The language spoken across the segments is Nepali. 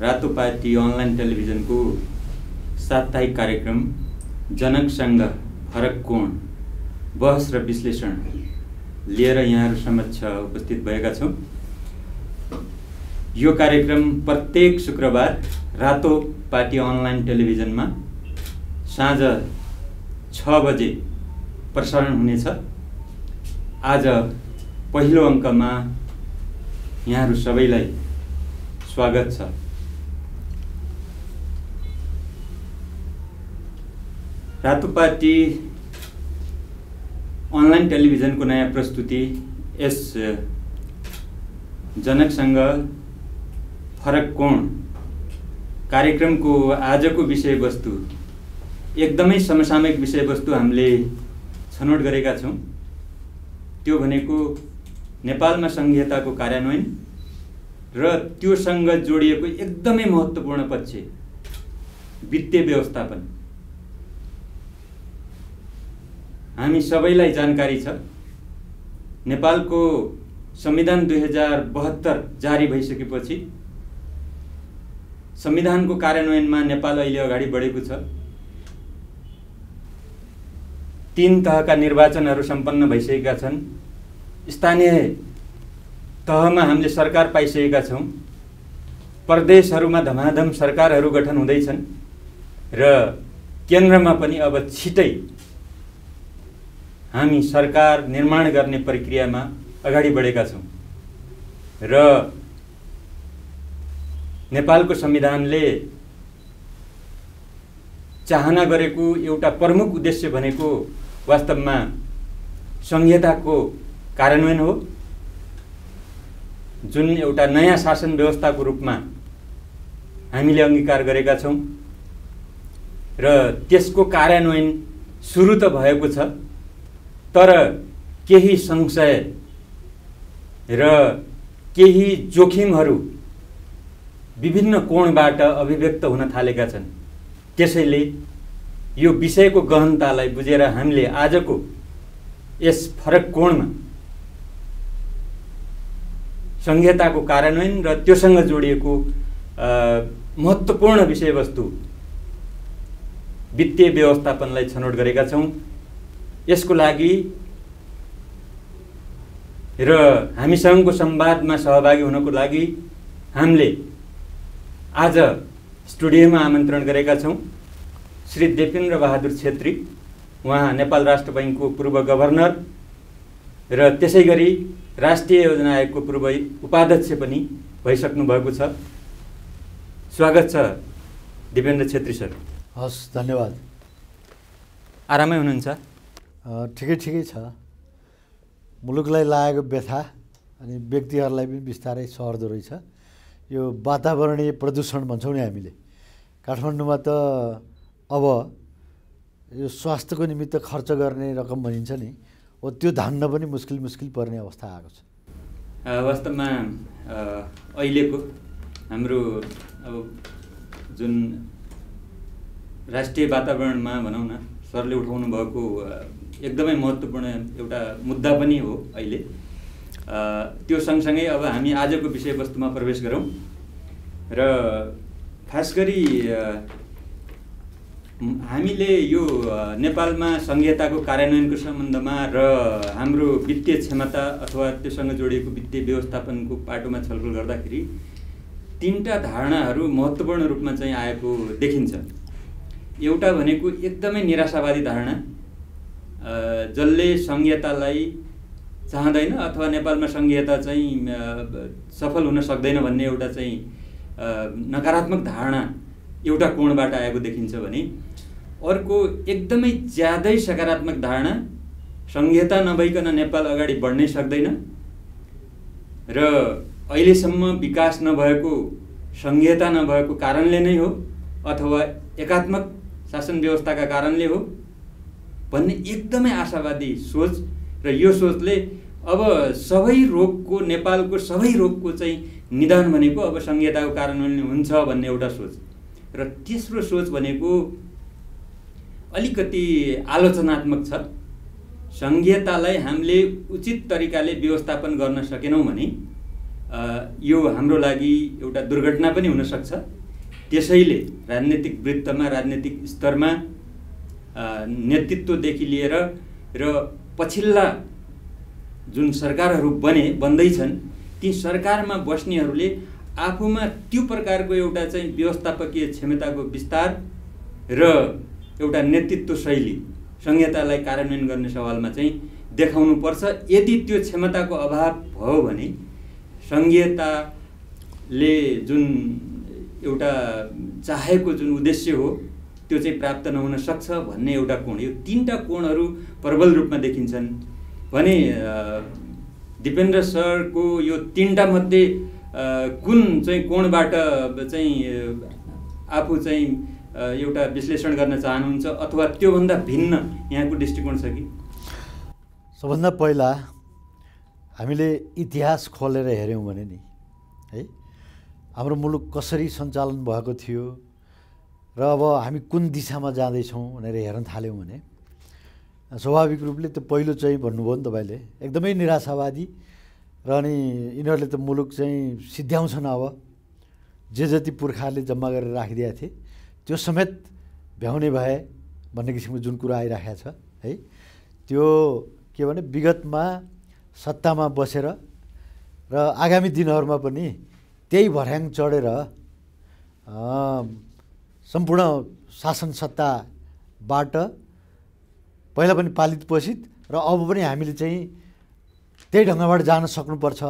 रातो पार्टी अनलाइन टेलिभिजनको साप्ताहिक कार्यक्रम जनकसँग फरक कोण बहस र विश्लेषण लिएर यहाँहरू समक्ष उपस्थित भएका छौँ यो कार्यक्रम प्रत्येक शुक्रबार रातो पार्टी अनलाइन टेलिभिजनमा साँझ छ बजे प्रसारण हुनेछ आज पहिलो अङ्कमा यहाँहरू सबैलाई स्वागत छ रातुपाटी अनलाइन टेलिभिजनको नयाँ प्रस्तुति यस जनकसँग फरक कोण कार्यक्रमको आजको विषयवस्तु एकदमै समसामयिक विषयवस्तु हामीले छनौट गरेका छौँ त्यो भनेको नेपालमा सङ्घीयताको कार्यान्वयन र त्योसँग जोडिएको एकदमै महत्त्वपूर्ण पक्ष वित्तीय व्यवस्थापन हामी सबैलाई जानकारी छ नेपालको संविधान दुई हजार बहत्तर जारी भइसकेपछि संविधानको कार्यान्वयनमा नेपाल अहिले अगाडि बढेको छ तिन तहका निर्वाचनहरू सम्पन्न भइसकेका छन् स्थानीय तहमा हामीले सरकार पाइसकेका छौँ प्रदेशहरूमा धमाधम सरकारहरू गठन हुँदैछन् र केन्द्रमा पनि अब छिटै हामी सरकार निर्माण गर्ने प्रक्रियामा अगाडि बढेका छौँ र नेपालको संविधानले चाहना गरेको एउटा प्रमुख उद्देश्य भनेको वास्तवमा संहिताको कार्यान्वयन हो जुन एउटा नयाँ शासन व्यवस्थाको रूपमा हामीले अङ्गीकार गरेका छौँ र त्यसको कार्यान्वयन सुरु त भएको छ तर केही संशय र केही जोखिमहरू विभिन्न कोणबाट अभिव्यक्त हुन थालेका छन् त्यसैले यो विषयको गहनतालाई बुझेर हामीले आजको यस फरक कोणमा संहिताको कार्यान्वयन र त्योसँग जोडिएको महत्त्वपूर्ण विषयवस्तु वित्तीय व्यवस्थापनलाई छनौट गरेका छौँ यसको लागि र हामीसँगको संवादमा सहभागी हुनको लागि हामीले आज स्टुडियोमा आमन्त्रण गरेका छौँ श्री देपेन्द्र बहादुर छेत्री उहाँ नेपाल राष्ट्र बैङ्कको पूर्व गभर्नर र त्यसै गरी राष्ट्रिय योजना आयोगको पूर्व उपाध्यक्ष पनि भइसक्नु भएको छ स्वागत छ दिपेन्द्र छेत्री सर हस् धन्यवाद आरामै हुनुहुन्छ ठिकै ठिकै छ मुलुकलाई लागेको व्यथा अनि व्यक्तिहरूलाई पनि बिस्तारै सर्दो रहेछ यो वातावरणीय प्रदूषण भन्छौँ नि हामीले काठमाडौँमा त अब यो स्वास्थ्यको निमित्त खर्च गर्ने रकम भनिन्छ नि हो त्यो धान्न पनि मुस्किल मुस्किल पर्ने अवस्था आएको छ वास्तवमा अहिलेको हाम्रो अब जुन राष्ट्रिय वातावरणमा भनौँ न सरले उठाउनु भएको एकदमै महत्त्वपूर्ण एउटा मुद्दा पनि हो अहिले त्यो सँगसँगै अब हामी आजको विषयवस्तुमा प्रवेश गरौँ र खास गरी हामीले यो नेपालमा सङ्घीयताको कार्यान्वयनको सम्बन्धमा र हाम्रो वित्तीय क्षमता अथवा त्योसँग जोडिएको वित्तीय व्यवस्थापनको पाटोमा छलफल गर्दाखेरि तिनवटा धारणाहरू महत्त्वपूर्ण रूपमा चाहिँ आएको देखिन्छ एउटा भनेको एकदमै निराशावादी धारणा जसले सङ्घीयतालाई चाहँदैन अथवा नेपालमा सङ्घीयता चाहिँ सफल हुन सक्दैन भन्ने एउटा चाहिँ नकारात्मक धारणा एउटा कोणबाट आएको देखिन्छ भने अर्को एकदमै ज्यादै सकारात्मक धारणा सङ्घीयता नभइकन नेपाल अगाडि बढ्नै सक्दैन र अहिलेसम्म विकास नभएको सङ्घीयता नभएको कारणले नै हो अथवा एकात्मक शासन व्यवस्थाका कारणले हो भन्ने एकदमै आशावादी सोच र यो सोचले अब सबै रोगको नेपालको सबै रोगको चाहिँ निदान भनेको अब संहिताको कारण हुन्छ भन्ने एउटा सोच र तेस्रो सोच भनेको अलिकति आलोचनात्मक छ सङ्घीयतालाई हामीले उचित तरिकाले व्यवस्थापन गर्न सकेनौँ भने यो हाम्रो लागि एउटा दुर्घटना पनि हुनसक्छ त्यसैले राजनीतिक वृत्तमा राजनीतिक स्तरमा नेतृत्वदेखि लिएर र पछिल्ला जुन सरकारहरू बने बन्दैछन् ती सरकारमा बस्नेहरूले आफूमा त्यो प्रकारको एउटा चाहिँ व्यवस्थापकीय क्षमताको विस्तार र एउटा नेतृत्व शैली संहितालाई कार्यान्वयन गर्ने सवालमा चाहिँ देखाउनुपर्छ यदि त्यो क्षमताको अभाव भयो भने सङ्घीयताले जुन एउटा चाहेको जुन उद्देश्य हो त्यो चाहिँ प्राप्त नहुन सक्छ भन्ने एउटा कोण यो तिनवटा कोणहरू प्रबल रूपमा देखिन्छन् भने दिपेन्द्र सरको यो तिनवटा मध्ये कुन चाहिँ कोणबाट चाहिँ आफू चाहिँ एउटा विश्लेषण गर्न चाहनुहुन्छ अथवा त्योभन्दा भिन्न यहाँको दृष्टिकोण छ कि सबभन्दा पहिला हामीले इतिहास खोलेर हेऱ्यौँ भने नि है हाम्रो मुलुक कसरी सञ्चालन भएको थियो र अब हामी कुन दिशामा जाँदैछौँ भनेर हेर्न थाल्यौँ भने स्वाभाविक रूपले त्यो पहिलो चाहिँ भन्नुभयो नि तपाईँले एकदमै निराशावादी र अनि यिनीहरूले त मुलुक चाहिँ सिद्ध्याउँछन् अब जे जति पुर्खाहरूले जम्मा गरेर राखिदिएका थिए त्यो समेत भ्याउने भए भन्ने किसिमको जुन कुरा आइराखेको छ है त्यो के भने विगतमा सत्तामा बसेर र आगामी दिनहरूमा पनि त्यही भर्याङ चढेर सम्पूर्ण शासन सत्ताबाट पहिला पनि पालित पोषित र अब पनि हामीले चाहिँ त्यही ढङ्गबाट जान सक्नुपर्छ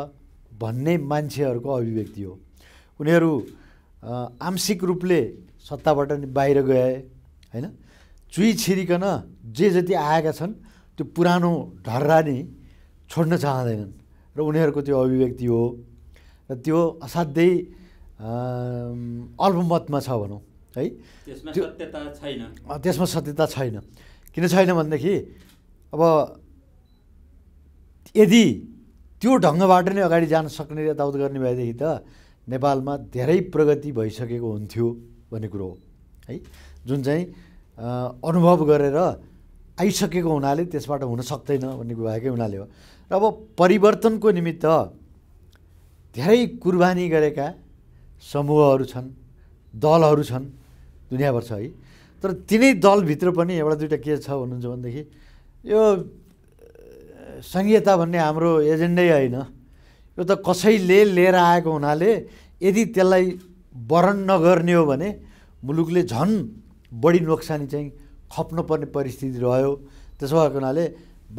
भन्ने मान्छेहरूको अभिव्यक्ति हो उनीहरू आंशिक रूपले सत्ताबाट नि बाहिर गए होइन चुई छिरिकन जे जति आएका छन् त्यो पुरानो ढर्रा नि छोड्न चाहँदैनन् र उनीहरूको त्यो अभिव्यक्ति हो र त्यो असाध्यै अल्पमतमा छ भनौँ है त्यसमा सत्यता छैन किन छैन भनेदेखि अब यदि त्यो ढङ्गबाट नै अगाडि जान सक्ने यताउत गर्ने भएदेखि त नेपालमा धेरै प्रगति भइसकेको हुन्थ्यो भन्ने कुरो हो है जुन चाहिँ अनुभव गरेर आइसकेको हुनाले त्यसबाट हुन सक्दैन भन्ने भएकै हुनाले हो र अब परिवर्तनको निमित्त धेरै कुर्बानी गरेका समूहहरू छन् दलहरू छन् दुनियाँभर छ है तर तिनै दलभित्र पनि एउटा दुइटा के छ भन्नुहुन्छ भनेदेखि यो सङ्घीयता भन्ने हाम्रो एजेन्डै होइन यो त कसैले लिएर आएको हुनाले यदि त्यसलाई वरण नगर्ने हो भने मुलुकले झन् बढी नोक्सानी चाहिँ खप्नुपर्ने परिस्थिति रह्यो त्यसो भएको हुनाले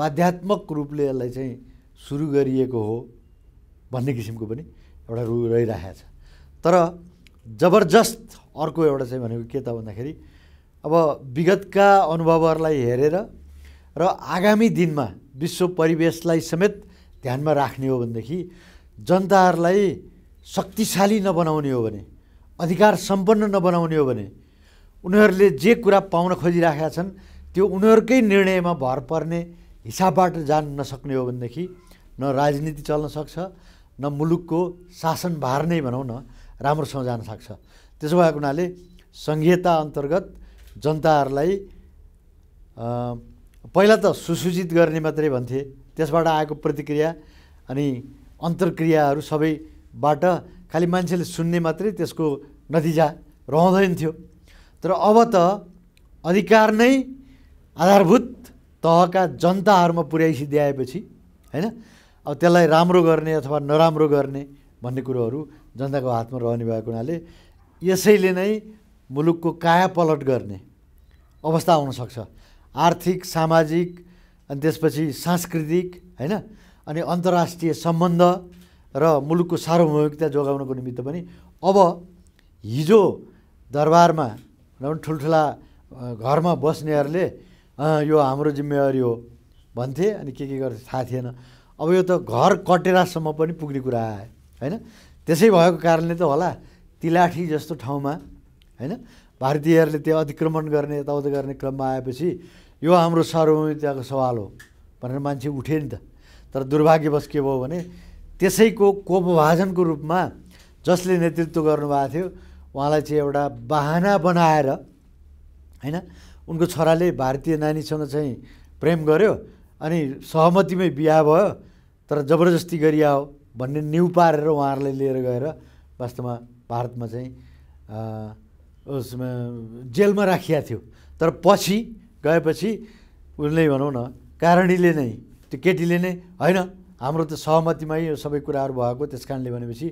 बाध्यात्मक रूपले यसलाई चाहिँ सुरु गरिएको हो भन्ने किसिमको पनि एउटा रु रहिरहेको छ तर जबरजस्त अर्को एउटा चाहिँ भनेको के त भन्दाखेरि अब विगतका अनुभवहरूलाई हेरेर र आगामी दिनमा विश्व परिवेशलाई समेत ध्यानमा राख्ने हो भनेदेखि जनताहरूलाई शक्तिशाली नबनाउने हो भने अधिकार सम्पन्न नबनाउने हो भने उनीहरूले जे कुरा पाउन खोजिराखेका छन् त्यो उनीहरूकै निर्णयमा भर पर्ने हिसाबबाट जान नसक्ने हो भनेदेखि न राजनीति चल्न सक्छ न मुलुकको शासनभार नै भनौँ न राम्रोसँग जान सक्छ त्यसो भएको हुनाले सङ्घीयता अन्तर्गत जनताहरूलाई पहिला त सुसूचित गर्ने मात्रै भन्थे त्यसबाट आएको प्रतिक्रिया अनि अन्तर्क्रियाहरू सबैबाट खालि मान्छेले सुन्ने मात्रै त्यसको नतिजा रहँदैन थियो तर अब त अधिकार नै आधारभूत तहका जनताहरूमा पुर्याइसिद्याएपछि होइन अब त्यसलाई राम्रो गर्ने अथवा नराम्रो गर्ने भन्ने कुरोहरू जनताको हातमा रहने भएको हुनाले यसैले नै मुलुकको काया पलट गर्ने अवस्था आउनसक्छ आर्थिक सामाजिक अनि त्यसपछि सांस्कृतिक होइन अनि अन्तर्राष्ट्रिय सम्बन्ध र मुलुकको सार्वभौमिकता जोगाउनको निमित्त पनि अब हिजो दरबारमा भनौँ ठुल्ठुला घरमा बस्नेहरूले यो हाम्रो जिम्मेवारी हो भन्थे अनि के के गर्थे थाहा थिएन अब यो त घर कटेरासम्म पनि पुग्ने कुरा आयो होइन त्यसै भएको कारणले त होला तिलाठी जस्तो ठाउँमा होइन भारतीयहरूले त्यो अतिक्रमण गर्ने यताउता गर्ने क्रममा आएपछि यो हाम्रो सार्वभौमिकताको सवाल हो भनेर मान्छे उठे नि त तर दुर्भाग्यवश के भयो भने त्यसैको कोपभाजनको रूपमा जसले नेतृत्व गर्नुभएको थियो उहाँलाई चाहिँ एउटा बाहना बनाएर होइन उनको छोराले भारतीय नानीसँग चाहिँ प्रेम गर्यो अनि सहमतिमै बिहा भयो तर जबरजस्ती गरि भन्ने न्यु पारेर उहाँहरूलाई लिएर गएर वास्तवमा भारतमा चाहिँ उसमा जेलमा राखिया थियो तर पछि गएपछि उसले भनौँ न कारणीले नै त्यो केटीले नै होइन हाम्रो त सहमतिमै यो सबै कुराहरू भएको त्यस कारणले भनेपछि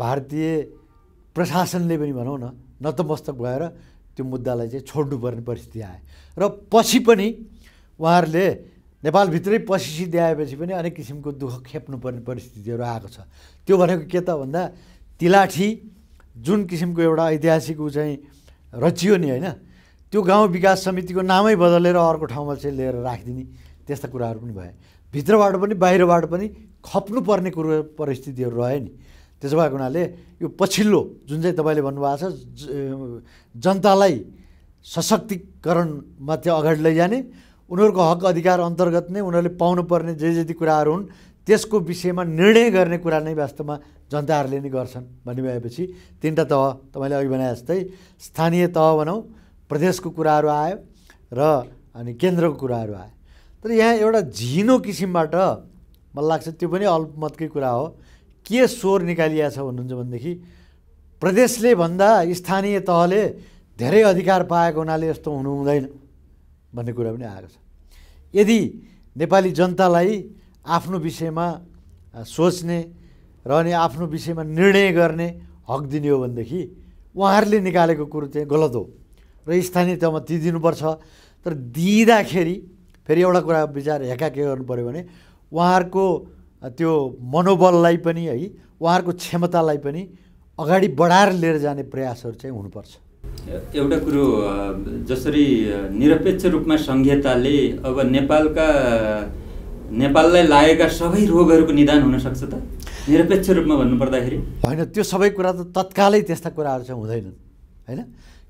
भारतीय प्रशासनले पनि भनौँ न नतमस्तक भएर त्यो मुद्दालाई चाहिँ छोड्नुपर्ने परिस्थिति आयो र पछि पनि उहाँहरूले नेपालभित्रै पसिसी ल्याएपछि पनि अनेक किसिमको दुःख खेप्नुपर्ने परिस्थितिहरू आएको छ त्यो भनेको के त भन्दा तिलाठी जुन किसिमको एउटा ऐतिहासिक ऊ चाहिँ रचियो नि होइन त्यो गाउँ विकास समितिको नामै बदलेर अर्को ठाउँमा चाहिँ लिएर राखिदिने त्यस्ता कुराहरू पनि भए भित्रबाट पनि बाहिरबाट पनि खप्नुपर्ने कुरो परिस्थितिहरू रह्यो नि त्यसो भएको हुनाले यो पछिल्लो जुन चाहिँ तपाईँले भन्नुभएको छ जनतालाई सशक्तिकरणमा त्यो अगाडि लैजाने उनीहरूको हक अधिकार अन्तर्गत नै उनीहरूले पाउनुपर्ने जे जति कुराहरू हुन् त्यसको विषयमा निर्णय गर्ने कुरा नै वास्तवमा जनताहरूले नै गर्छन् भनिभएपछि तिनवटा तह तपाईँले अघि भने जस्तै स्थानीय तह भनौँ प्रदेशको कुराहरू आयो र अनि केन्द्रको कुराहरू आयो तर यहाँ एउटा झिनो किसिमबाट मलाई लाग्छ त्यो पनि अल्पमतकै कुरा हो के स्वर निकालिया छ भन्नुहुन्छ भनेदेखि प्रदेशले भन्दा स्थानीय तहले धेरै अधिकार पाएको हुनाले यस्तो हुनु हुँदैन भन्ने कुरा पनि आएको छ यदि नेपाली जनतालाई आफ्नो विषयमा सोच्ने र अनि आफ्नो विषयमा निर्णय गर्ने हक दिने हो भनेदेखि उहाँहरूले निकालेको कुरो चाहिँ गलत हो र स्थानीय तहमा ती दिनुपर्छ तर दिँदाखेरि फेरि एउटा कुरा विचार हेका के गर्नु पऱ्यो भने उहाँहरूको त्यो मनोबललाई पनि है उहाँहरूको क्षमतालाई पनि अगाडि बढाएर लिएर जाने प्रयासहरू चाहिँ हुनुपर्छ एउटा कुरो जसरी निरपेक्ष रूपमा सङ्घीयताले अब नेपालका नेपाललाई लागेका सबै रोगहरूको निदान हुनसक्छ त निरपेक्ष रूपमा भन्नुपर्दाखेरि होइन त्यो सबै कुरा त तत्कालै त्यस्ता कुराहरू चाहिँ हुँदैनन् होइन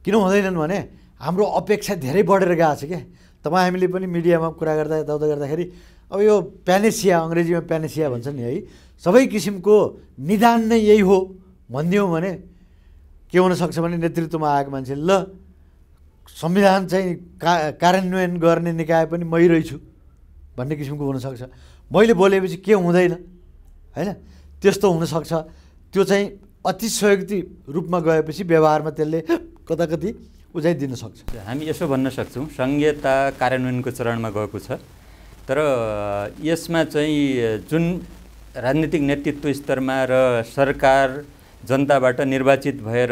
किन हुँदैनन् भने हाम्रो अपेक्षा धेरै बढेर गएको छ क्या तपाईँ हामीले पनि मिडियामा कुरा गर्दा यताउता गर्दाखेरि अब यो प्यानेसिया अङ्ग्रेजीमा प्यानेसिया भन्छ नि है सबै किसिमको निदान नै यही हो भनिदियौँ भने के हुनसक्छ भने नेतृत्वमा आएको मान्छे ल संविधान चाहिँ का कार्यान्वयन गर्ने निकाय पनि मै रहेछु भन्ने किसिमको हुनसक्छ मैले बोलेपछि के हुँदैन होइन त्यस्तो हुनसक्छ त्यो चाहिँ अतिशयोक्ति रूपमा गएपछि व्यवहारमा त्यसले कताकति उजाइ दिन सक्छ हामी यसो भन्न सक्छौँ संहिता कार्यान्वयनको चरणमा गएको छ तर यसमा चाहिँ जुन राजनीतिक नेतृत्व स्तरमा र सरकार जनताबाट निर्वाचित भएर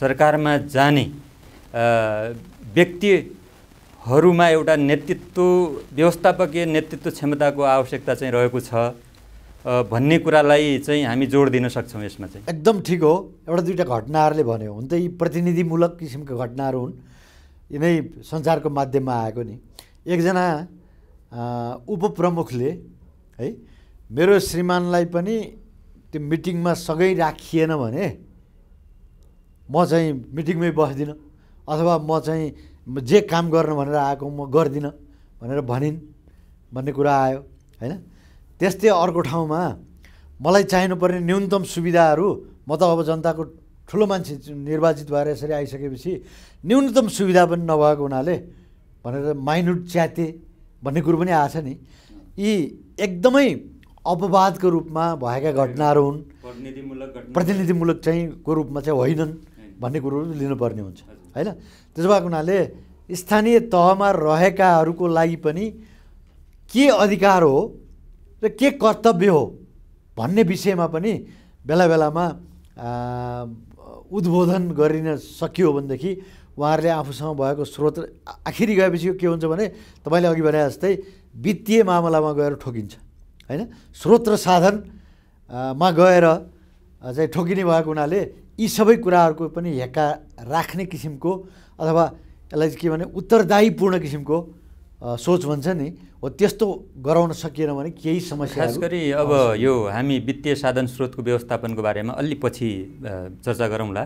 सरकारमा जाने व्यक्तिहरूमा एउटा नेतृत्व व्यवस्थापकीय नेतृत्व क्षमताको आवश्यकता चाहिँ रहेको छ भन्ने कुरालाई चाहिँ हामी जोड दिन सक्छौँ यसमा चाहिँ एकदम ठिक हो एउटा दुईवटा घटनाहरूले भन्यो हुन त यी प्रतिनिधिमूलक किसिमका घटनाहरू हुन् यिनै सञ्चारको माध्यममा आएको नि एकजना उपप्रमुखले है मेरो श्रीमानलाई पनि त्यो मिटिङमा सँगै राखिएन भने म चाहिँ मिटिङमै बस्दिनँ अथवा म चाहिँ जे काम गर्न भनेर आएको म गर्दिनँ भनेर भनिन् भन्ने कुरा आयो होइन त्यस्तै अर्को ठाउँमा मलाई चाहिनुपर्ने न्यूनतम सुविधाहरू म त अब जनताको ठुलो मान्छे निर्वाचित भएर यसरी आइसकेपछि न्यूनतम सुविधा पनि नभएको हुनाले भनेर माइनुट च्याते भन्ने कुरो पनि आएको छ नि यी एकदमै अपवादको रूपमा भएका घटनाहरू हुन् प्रतिनिधिमूलक चाहिँ को रूपमा चाहिँ होइनन् भन्ने कुरो लिनुपर्ने हुन्छ होइन त्यसो भएको हुनाले स्थानीय तहमा रहेकाहरूको लागि पनि के अधिकार हो र के कर्तव्य हो भन्ने विषयमा पनि बेला बेलामा उद्बोधन गरिन सकियो भनेदेखि उहाँहरूले आफूसँग भएको स्रोत आखिरी गएपछि के हुन्छ भने तपाईँले अघि भने जस्तै वित्तीय मामलामा गएर ठोकिन्छ होइन स्रोत र साधनमा गएर चाहिँ ठोकिने भएको हुनाले यी सबै कुराहरूको पनि हेक्का राख्ने किसिमको अथवा यसलाई के भने उत्तरदायीपूर्ण किसिमको सोच भन्छ नि हो त्यस्तो गराउन सकिएन भने केही समस्या खास गरी अब यो हामी वित्तीय साधन स्रोतको व्यवस्थापनको बारेमा अलि पछि चर्चा गरौँला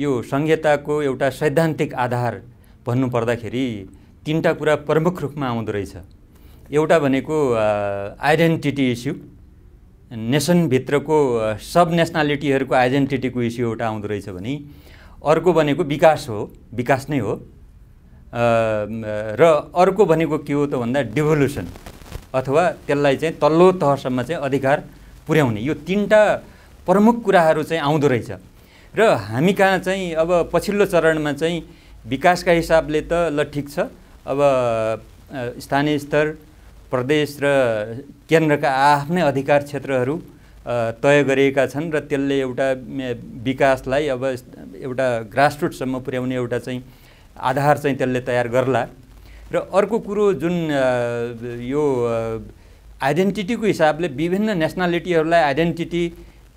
यो संहिताको एउटा सैद्धान्तिक आधार भन्नुपर्दाखेरि तिनवटा कुरा प्रमुख रूपमा आउँदो रहेछ एउटा भनेको आइडेन्टिटी इस्यु नेसनभित्रको सब नेसनालिटीहरूको आइडेन्टिटीको इस्यु एउटा आउँदो रहेछ भने अर्को भनेको विकास हो विकास नै हो र अर्को भनेको के हो त भन्दा डिभोल्युसन अथवा त्यसलाई चाहिँ तल्लो तहसम्म चाहिँ अधिकार पुर्याउने यो तिनवटा प्रमुख कुराहरू चाहिँ आउँदो रहेछ र हामी कहाँ चाहिँ अब पछिल्लो चरणमा चाहिँ विकासका हिसाबले त ल ठिक छ अब स्थानीय स्तर प्रदेश र केन्द्रका आफ्नै अधिकार क्षेत्रहरू तय गरिएका छन् र त्यसले एउटा विकासलाई अब एउटा ग्रासरुटसम्म पुर्याउने एउटा चाहिँ आधार चाहिँ त्यसले तयार गर्ला र अर्को कुरो जुन यो आइडेन्टिटीको हिसाबले विभिन्न नेसनालिटीहरूलाई आइडेन्टिटी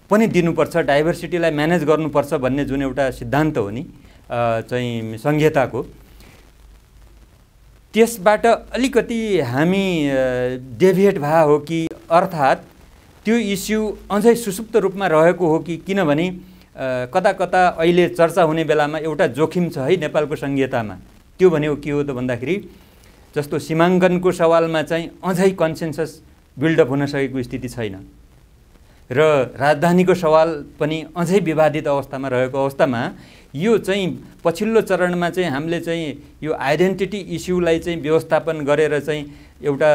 पनि दिनुपर्छ डाइभर्सिटीलाई म्यानेज गर्नुपर्छ भन्ने जुन एउटा सिद्धान्त हो नि चाहिँ संहिताको त्यसबाट अलिकति हामी डेभिएट भए हो कि अर्थात् त्यो इस्यु अझै सुसुप्त रूपमा रहेको हो कि किनभने कता कता अहिले चर्चा हुने बेलामा एउटा जोखिम छ है नेपालको सङ्घीयतामा त्यो भनेको के हो त भन्दाखेरि जस्तो सीमाङ्कनको सवालमा चाहिँ अझै कन्सेन्सस बिल्डअप हुन सकेको स्थिति छैन र राजधानीको सवाल पनि अझै विवादित अवस्थामा रहेको अवस्थामा यो चाहिँ पछिल्लो चरणमा चाहिँ हामीले चाहिँ यो आइडेन्टिटी इस्युलाई चाहिँ व्यवस्थापन गरेर चाहिँ एउटा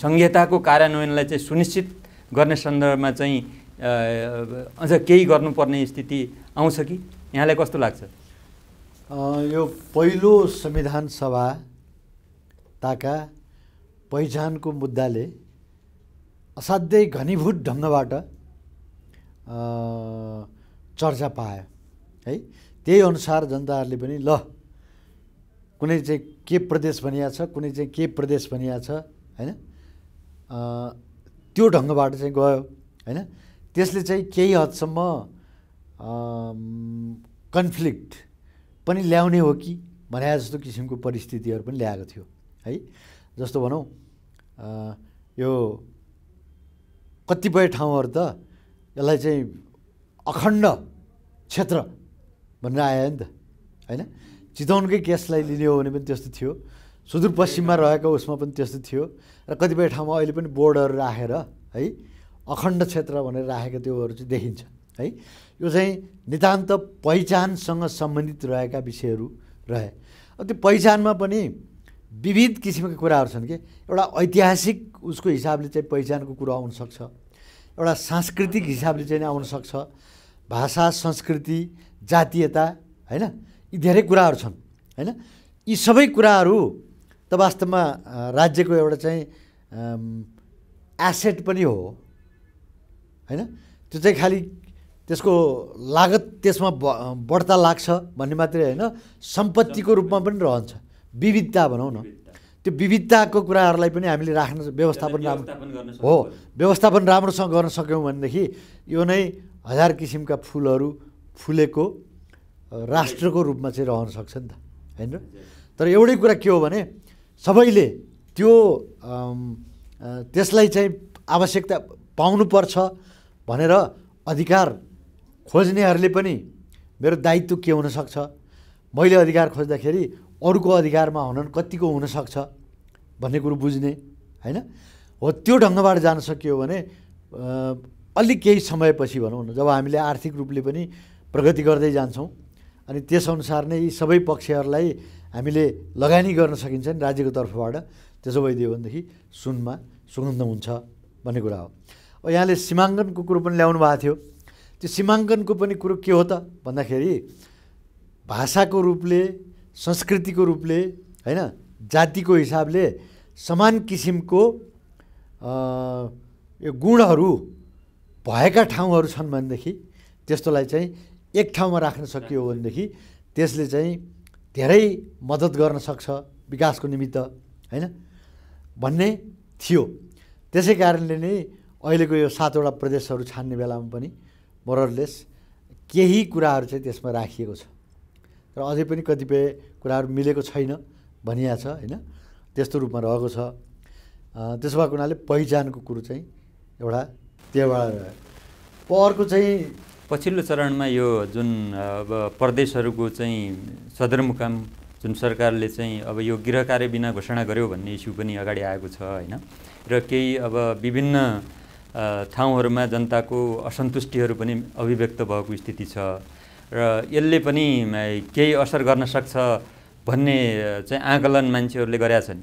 संहिताको कार्यान्वयनलाई चाहिँ सुनिश्चित गर्ने सन्दर्भमा चाहिँ अझ केही गर्नुपर्ने स्थिति आउँछ कि यहाँलाई कस्तो लाग्छ यो पहिलो संविधान सभा ताका पहिचानको मुद्दाले असाध्यै घनीभूत ढङ्गबाट चर्चा पायो है त्यही अनुसार जनताहरूले पनि ल कुनै चाहिँ के प्रदेश भनिया छ कुनै चाहिँ के प्रदेश भनिया छ होइन त्यो ढङ्गबाट चाहिँ गयो होइन त्यसले चाहिँ केही हदसम्म कन्फ्लिक्ट पनि ल्याउने हो कि भने जस्तो किसिमको परिस्थितिहरू पनि ल्याएको थियो है जस्तो भनौँ यो कतिपय ठाउँहरू त यसलाई चाहिँ अखण्ड क्षेत्र भनेर आयो नि त होइन चितवनकै केसलाई लिने हो भने पनि त्यस्तो थियो सुदूरपश्चिममा रहेको उसमा पनि त्यस्तो थियो र कतिपय ठाउँमा अहिले पनि बोर्डहरू राखेर है अखण्ड क्षेत्र भनेर राखेको त्योहरू चाहिँ देखिन्छ है यो चाहिँ नितान्त पहिचानसँग सम्बन्धित रहेका विषयहरू रहे अब त्यो पहिचानमा पनि विविध किसिमका कुराहरू छन् कि एउटा ऐतिहासिक उसको हिसाबले चाहिँ पहिचानको कुरो आउनसक्छ एउटा सांस्कृतिक हिसाबले चाहिँ आउन सक्छ भाषा संस्कृति जातीयता होइन यी धेरै कुराहरू छन् होइन यी सबै कुराहरू त वास्तवमा राज्यको एउटा चाहिँ एसेट पनि हो होइन त्यो चाहिँ खालि त्यसको लागत त्यसमा बढ्ता लाग्छ भन्ने मात्रै होइन सम्पत्तिको रूपमा पनि रहन्छ विविधता भनौँ न त्यो विविधताको कुराहरूलाई पनि हामीले राख्न व्यवस्थापन राम्रो हो व्यवस्थापन राम्रोसँग गर्न सक्यौँ भनेदेखि यो नै हजार किसिमका फुलहरू फुलेको राष्ट्रको रूपमा चाहिँ रहन सक्छ नि त होइन तर एउटै कुरा के हो भने सबैले त्यो त्यसलाई चाहिँ आवश्यकता पाउनुपर्छ भनेर अधिकार खोज्नेहरूले पनि मेरो दायित्व के हुनसक्छ मैले अधिकार खोज्दाखेरि अरूको अधिकारमा हुनन् कतिको हुनसक्छ भन्ने कुरो बुझ्ने होइन हो त्यो ढङ्गबाट जान सकियो भने अलिक केही समयपछि भनौँ न जब हामीले आर्थिक रूपले पनि प्रगति गर्दै जान्छौँ अनि त्यसअनुसार नै यी सबै पक्षहरूलाई हामीले लगानी गर्न सकिन्छ नि राज्यको तर्फबाट त्यसो भइदियो भनेदेखि सुनमा सुगन्ध हुन्छ भन्ने कुरा हो अब यहाँले सीमाङ्कनको कुरो पनि ल्याउनु भएको थियो त्यो सीमाङ्कनको पनि कुरो के हो त भन्दाखेरि भाषाको रूपले संस्कृतिको रूपले होइन जातिको हिसाबले समान किसिमको यो गुणहरू भएका ठाउँहरू छन् भनेदेखि त्यस्तोलाई चाहिँ एक ठाउँमा राख्न सकियो भनेदेखि त्यसले चाहिँ धेरै मद्दत गर्न सक्छ विकासको निमित्त होइन भन्ने थियो त्यसै कारणले नै अहिलेको यो सातवटा प्रदेशहरू छान्ने बेलामा पनि मोरलेस केही कुराहरू चाहिँ त्यसमा राखिएको छ र अझै पनि कतिपय कुराहरू मिलेको छैन भनिया छ होइन त्यस्तो रूपमा रहेको छ त्यसो भएको हुनाले पहिचानको कुरो चाहिँ एउटा त्यहाँबाट अब अर्को चाहिँ पछिल्लो चरणमा यो जुन अब प्रदेशहरूको चाहिँ सदरमुकाम जुन सरकारले चाहिँ अब यो गृह कार्य बिना घोषणा गर्यो भन्ने इस्यु पनि अगाडि आएको छ होइन र केही अब विभिन्न ठाउँहरूमा जनताको असन्तुष्टिहरू पनि अभिव्यक्त भएको स्थिति छ र यसले पनि केही असर गर्न सक्छ भन्ने चाहिँ आकलन मान्छेहरूले गरेका छन्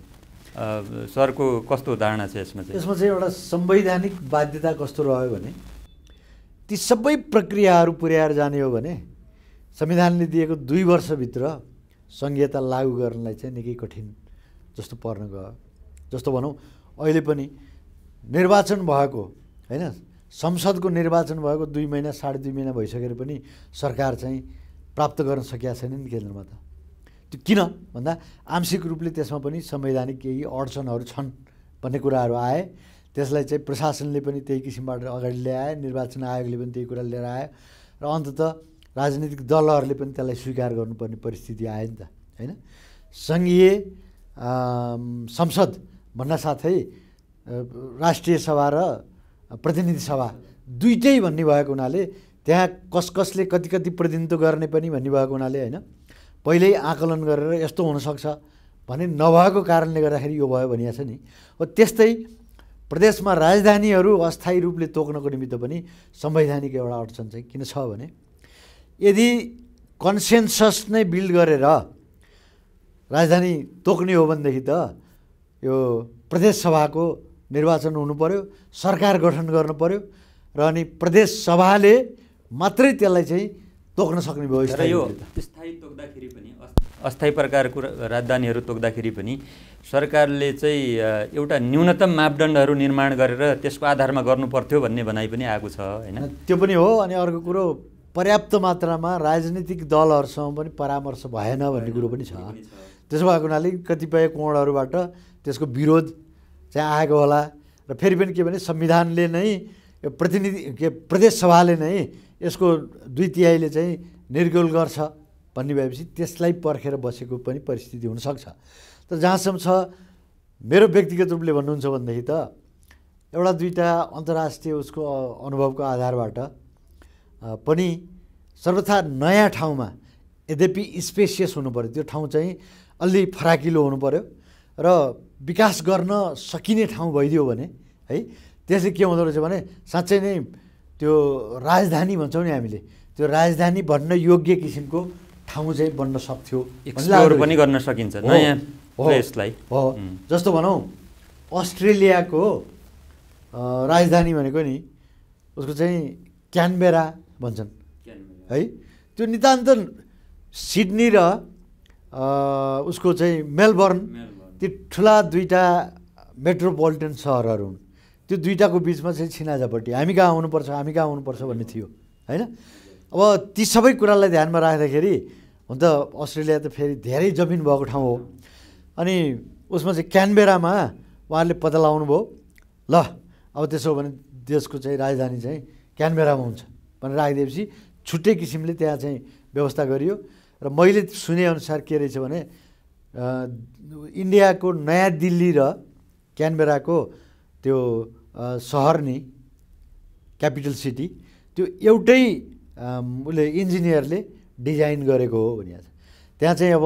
सरको कस्तो धारणा छ यसमा चाहिँ यसमा चाहिँ एउटा संवैधानिक बाध्यता कस्तो रह्यो भने ती सबै प्रक्रियाहरू पुर्याएर जाने हो भने संविधानले दिएको दुई वर्षभित्र संहिता लागू गर्नलाई चाहिँ निकै कठिन जस्तो पर्न गयो जस्तो भनौँ अहिले पनि निर्वाचन भएको होइन संसदको निर्वाचन भएको दुई महिना साढे दुई महिना भइसकेर पनि सरकार चाहिँ प्राप्त गर्न सकिएको छैन नि केन्द्रमा त त्यो किन भन्दा आंशिक रूपले त्यसमा पनि संवैधानिक केही अडचनहरू छन् भन्ने कुराहरू आए त्यसलाई चाहिँ प्रशासनले पनि त्यही किसिमबाट अगाडि ल्याए निर्वाचन आयोगले पनि त्यही कुरा लिएर आयो र अन्तत राजनीतिक दलहरूले पनि त्यसलाई स्वीकार गर्नुपर्ने परिस्थिति आयो नि त होइन सङ्घीय संसद भन्न साथै राष्ट्रिय सभा र प्रतिनिधि सभा दुइटै भन्ने भएको हुनाले त्यहाँ कस कसले कति कति प्रतिनिधित्व गर्ने पनि भन्ने भएको हुनाले होइन पहिल्यै आकलन गरेर यस्तो हुनसक्छ भने नभएको कारणले गर्दाखेरि यो भयो भनिएको छ नि हो त्यस्तै प्रदेशमा राजधानीहरू अस्थायी रूपले तोक्नको निमित्त पनि संवैधानिक एउटा अडचन चाहिँ किन छ भने यदि कन्सेन्सस नै बिल्ड गरेर राजधानी तोक्ने हो भनेदेखि त यो प्रदेशसभाको निर्वाचन हुनु पऱ्यो सरकार गठन गर्नु पऱ्यो र अनि प्रदेश सभाले मात्रै त्यसलाई चाहिँ तोक्न सक्ने भयो स्थायी तोक्दाखेरि पनि अस्थायी प्रकारको राजधानीहरू तोक्दाखेरि पनि सरकारले चाहिँ एउटा न्यूनतम मापदण्डहरू निर्माण गरेर त्यसको आधारमा गर्नुपर्थ्यो भन्ने भनाइ पनि आएको छ होइन त्यो पनि हो अनि अर्को कुरो पर्याप्त मात्रामा राजनीतिक दलहरूसँग पनि परामर्श भएन भन्ने कुरो पनि छ त्यसो भएको हुनाले कतिपय कोणहरूबाट त्यसको विरोध चाहिँ आएको होला र फेरि पनि के भने संविधानले नै यो प्रतिनिधि के प्रदेश सभाले नै यसको दुई तिहाईले चाहिँ निर्गोल गर्छ भन्ने भएपछि त्यसलाई पर्खेर बसेको पनि परिस्थिति हुनसक्छ तर जहाँसम्म छ मेरो व्यक्तिगत रूपले भन्नुहुन्छ भनेदेखि त एउटा दुईवटा अन्तर्राष्ट्रिय उसको अनुभवको आधारबाट पनि सर्वथा नयाँ ठाउँमा यद्यपि स्पेसियस हुनु पऱ्यो त्यो ठाउँ चाहिँ अलि फराकिलो हुनु पऱ्यो र विकास गर्न सकिने ठाउँ भइदियो भने है त्यसले के हुँदो रहेछ भने साँच्चै नै त्यो राजधानी भन्छौँ नि हामीले त्यो राजधानी भन्न योग्य किसिमको ठाउँ चाहिँ बन्न सक्थ्यो पनि गर्न सकिन्छ नयाँ यसलाई हो जस्तो भनौँ अस्ट्रेलियाको राजधानी भनेको नि उसको चाहिँ क्यानबेरा भन्छन् है त्यो नितान्त सिडनी र उसको चाहिँ मेलबर्न ती ठुला दुईवटा मेट्रोपोलिटन सहरहरू हुन् त्यो दुईवटाको बिचमा चाहिँ छिनाजापट्टि हामी कहाँ आउनुपर्छ हामी कहाँ आउनुपर्छ भन्ने थियो होइन अब ती सबै कुरालाई ध्यानमा राख्दाखेरि हुन त अस्ट्रेलिया त फेरि धेरै जमिन भएको ठाउँ हो अनि उसमा चाहिँ क्यानबेरामा उहाँहरूले पत्ता लगाउनु भयो ल अब त्यसो हो भने देशको चाहिँ राजधानी चाहिँ क्यानबेरामा हुन्छ भनेर राखिदिएपछि छुट्टै किसिमले त्यहाँ चाहिँ व्यवस्था गरियो र मैले सुनेअनुसार के रहेछ भने इन्डियाको नयाँ दिल्ली र क्यानबेराको त्यो सहर नि क्यापिटल सिटी त्यो एउटै उसले इन्जिनियरले डिजाइन गरेको हो भनिएको छ त्यहाँ चाहिँ अब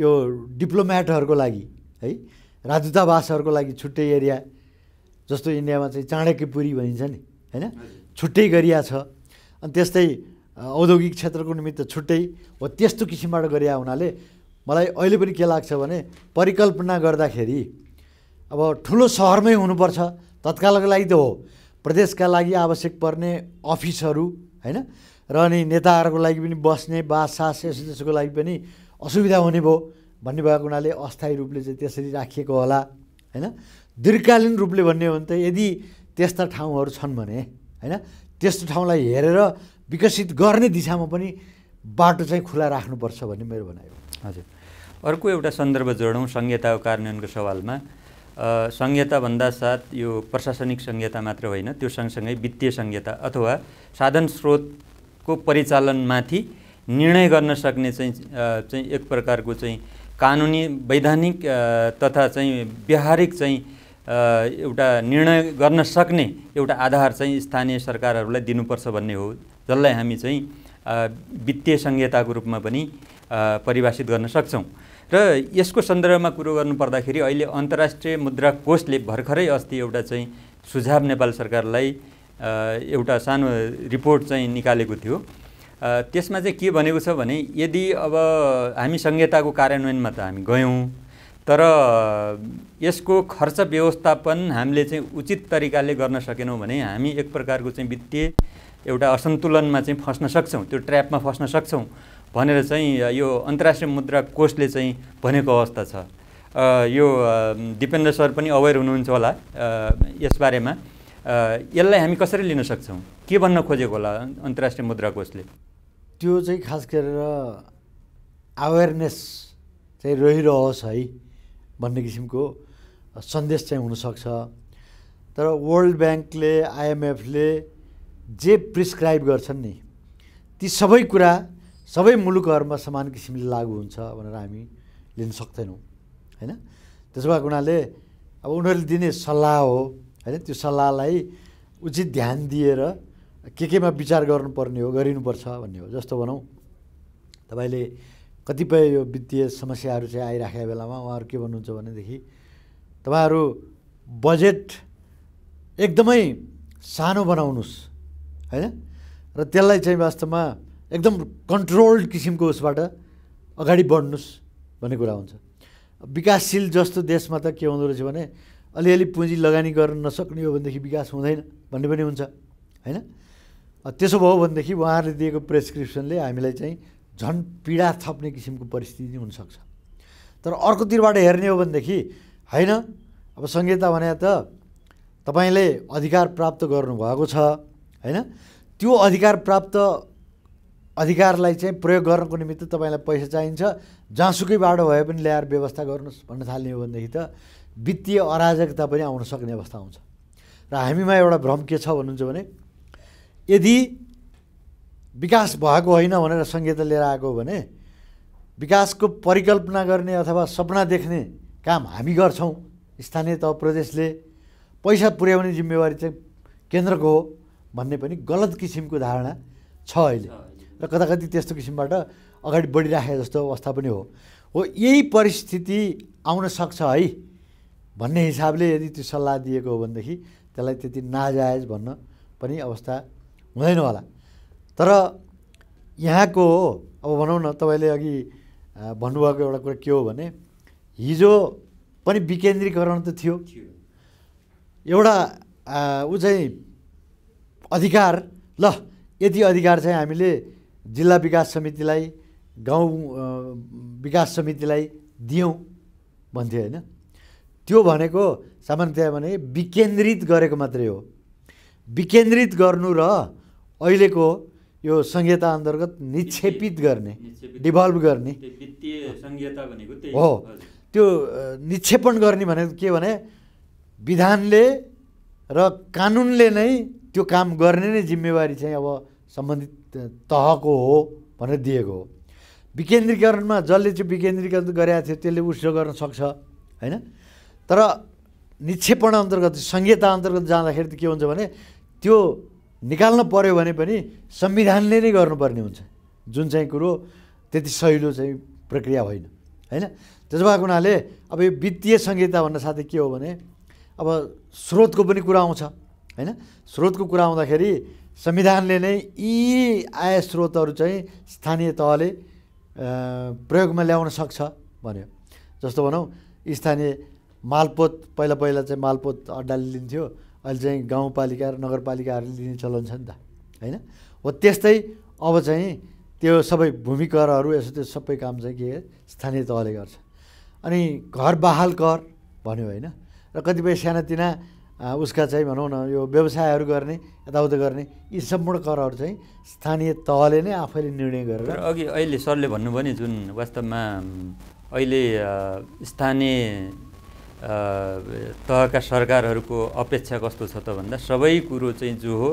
यो डिप्लोम्याटहरूको लागि है राजदूतावासहरूको लागि छुट्टै एरिया जस्तो इन्डियामा चाहिँ चाँडकीपुरी भनिन्छ नि होइन छुट्टै गरिया छ अनि त्यस्तै औद्योगिक क्षेत्रको निमित्त छुट्टै हो त्यस्तो किसिमबाट गरिया हुनाले मलाई अहिले पनि के लाग्छ भने परिकल्पना गर्दाखेरि अब ठुलो सहरमै हुनुपर्छ तत्कालको लागि त हो प्रदेशका लागि आवश्यक पर्ने अफिसहरू होइन र अनि नेताहरूको लागि पनि बस्ने बाससास यसो त्यसको लागि पनि असुविधा हुने भयो भन्ने भएको हुनाले अस्थायी रूपले चाहिँ त्यसरी राखिएको होला होइन दीर्घकालीन रूपले भन्ने हो भने त यदि त्यस्ता ठाउँहरू छन् भने होइन त्यस्तो ठाउँलाई हेरेर विकसित गर्ने दिशामा पनि बाटो चाहिँ खुला राख्नुपर्छ भन्ने मेरो भनाइ हो हजुर अर्को एउटा सन्दर्भ जोडौँ संहिताको कार्यान्वयनको सवालमा संहिताभन्दा साथ यो प्रशासनिक संहिता मात्र होइन त्यो सँगसँगै वित्तीय संहिता अथवा साधन स्रोतको परिचालनमाथि निर्णय गर्न सक्ने चाहिँ चाहिँ एक प्रकारको चाहिँ कानुनी वैधानिक तथा चाहिँ व्यवहारिक चाहिँ एउटा निर्णय गर्न सक्ने एउटा आधार चाहिँ स्थानीय सरकारहरूलाई दिनुपर्छ भन्ने हो जसलाई हामी चाहिँ वित्तीय संहिताको रूपमा पनि परिभाषित गर्न सक्छौँ र यसको सन्दर्भमा कुरो गर्नुपर्दाखेरि अहिले अन्तर्राष्ट्रिय मुद्रा कोषले भर्खरै अस्ति एउटा चाहिँ सुझाव नेपाल सरकारलाई एउटा सानो रिपोर्ट चाहिँ निकालेको थियो त्यसमा चाहिँ के भनेको छ भने यदि अब हामी संहिताको कार्यान्वयनमा त हामी गयौँ तर यसको खर्च व्यवस्थापन हामीले चाहिँ उचित तरिकाले गर्न सकेनौँ भने हामी एक प्रकारको चाहिँ वित्तीय एउटा असन्तुलनमा चाहिँ फस्न सक्छौँ त्यो ट्र्यापमा फस्न सक्छौँ भनेर चाहिँ यो अन्तर्राष्ट्रिय मुद्रा कोषले चाहिँ भनेको अवस्था छ यो दिपेन्द्र सर पनि अवेर हुनुहुन्छ होला यसबारेमा यसलाई हामी कसरी लिन सक्छौँ के भन्न खोजेको होला अन्तर्राष्ट्रिय मुद्रा कोषले त्यो चाहिँ खास गरेर अवेरनेस चाहिँ रहिरहोस् है भन्ने किसिमको सन्देश चाहिँ हुनसक्छ तर वर्ल्ड ब्याङ्कले आइएमएफले जे प्रिस्क्राइब गर्छन् नि ती सबै कुरा सबै मुलुकहरूमा समान किसिमले लागु हुन्छ भनेर हामी लिन सक्दैनौँ होइन त्यसो भएको हुनाले अब उनीहरूले दिने सल्लाह हो होइन त्यो सल्लाहलाई उचित ध्यान दिएर के केमा विचार गर्नुपर्ने हो गरिनुपर्छ भन्ने हो जस्तो भनौँ तपाईँले कतिपय यो वित्तीय समस्याहरू चाहिँ आइराखेको बेलामा उहाँहरू के भन्नुहुन्छ भनेदेखि तपाईँहरू बजेट एकदमै सानो बनाउनुहोस् होइन र त्यसलाई चाहिँ वास्तवमा एकदम कन्ट्रोल्ड किसिमको उसबाट अगाडि बढ्नुहोस् भन्ने कुरा हुन्छ विकासशील जस्तो देशमा त के हुँदो रहेछ भने अलिअलि पुँजी लगानी गर्न नसक्ने हो भनेदेखि विकास हुँदैन भन्ने पनि हुन्छ होइन त्यसो भयो भनेदेखि उहाँहरूले दिएको प्रेसक्रिप्सनले हामीलाई चाहिँ झन् पीडा थप्ने किसिमको परिस्थिति हुनसक्छ तर अर्कोतिरबाट हेर्ने हो भनेदेखि होइन अब संहिता भने त तपाईँले अधिकार प्राप्त गर्नुभएको छ होइन त्यो अधिकार प्राप्त अधिकारलाई चाहिँ प्रयोग गर्नको निमित्त तपाईँलाई पैसा चाहिन्छ जहाँसुकै बाटो भए पनि ल्याएर व्यवस्था गर्नुहोस् भन्न थाल्ने हो भनेदेखि त वित्तीय अराजकता पनि आउन सक्ने अवस्था हुन्छ र हामीमा एउटा भ्रम के छ भन्नुहुन्छ भने यदि विकास भएको होइन भनेर सङ्घीयता लिएर आएको भने विकासको परिकल्पना गर्ने अथवा सपना देख्ने काम हामी गर्छौँ स्थानीय तह प्रदेशले पैसा पुर्याउने जिम्मेवारी चाहिँ केन्द्रको हो भन्ने पनि गलत किसिमको धारणा छ अहिले र कता कति त्यस्तो किसिमबाट अगाडि बढिराखे जस्तो अवस्था पनि हो हो यही परिस्थिति आउन सक्छ है भन्ने हिसाबले यदि त्यो सल्लाह दिएको हो भनेदेखि त्यसलाई त्यति नाजायज भन्न पनि अवस्था हुँदैन होला तर यहाँको अब भनौँ न तपाईँले अघि भन्नुभएको एउटा कुरा के हो भने हिजो पनि विकेन्द्रीकरण त थियो एउटा ऊ चाहिँ अधिकार ल यति अधिकार चाहिँ हामीले जिल्ला विकास समितिलाई गाउँ विकास समितिलाई दियौँ भन्थ्यो होइन त्यो भनेको सामान्यतया भने विकेन्द्रित गरेको मात्रै हो विकेन्द्रित गर्नु र अहिलेको यो संहिता अन्तर्गत निक्षेपित गर्ने डिभल्भ गर्ने हो त्यो निक्षेपण गर्ने भनेको के भने विधानले र कानुनले नै त्यो काम गर्ने नै जिम्मेवारी चाहिँ अब सम्बन्धित तहको हो भनेर दिएको हो विकेन्द्रीकरणमा जसले चाहिँ विकेन्द्रीकरण गरेका थियो त्यसले उसो गर्न सक्छ होइन तर निक्षेपण अन्तर्गत संहिता अन्तर्गत जाँदाखेरि त के हुन्छ भने त्यो निकाल्न पऱ्यो भने पनि संविधानले नै गर्नुपर्ने हुन्छ जुन चाहिँ कुरो त्यति सहिलो चाहिँ प्रक्रिया होइन होइन त्यसो भएको हुनाले अब यो वित्तीय संहिता भन्न साथै के हो भने अब स्रोतको पनि कुरा आउँछ होइन स्रोतको कुरा आउँदाखेरि संविधानले नै यी आय स्रोतहरू चाहिँ स्थानीय तहले प्रयोगमा ल्याउन सक्छ भन्यो जस्तो भनौँ स्थानीय मालपोत पहिला पहिला चाहिँ मालपोत अड्डाले लिन्थ्यो अहिले चाहिँ गाउँपालिका र नगरपालिकाहरूले लिने चलन छ नि त होइन हो त्यस्तै अब चाहिँ त्यो सबै भूमि करहरू यसो त्यो सबै काम चाहिँ के स्थानीय तहले गर्छ अनि घर बहाल कर भन्यो होइन र कतिपय सानातिना उसका चाहिँ भनौँ न यो व्यवसायहरू गर्ने यताउता गर्ने यी सम्पूर्ण करहरू चाहिँ स्थानीय तहले नै आफैले निर्णय गरेर अघि अहिले सरले भन्नुभयो नि जुन वास्तवमा अहिले स्थानीय तहका सरकारहरूको अपेक्षा कस्तो छ त भन्दा सबै कुरो चाहिँ जो हो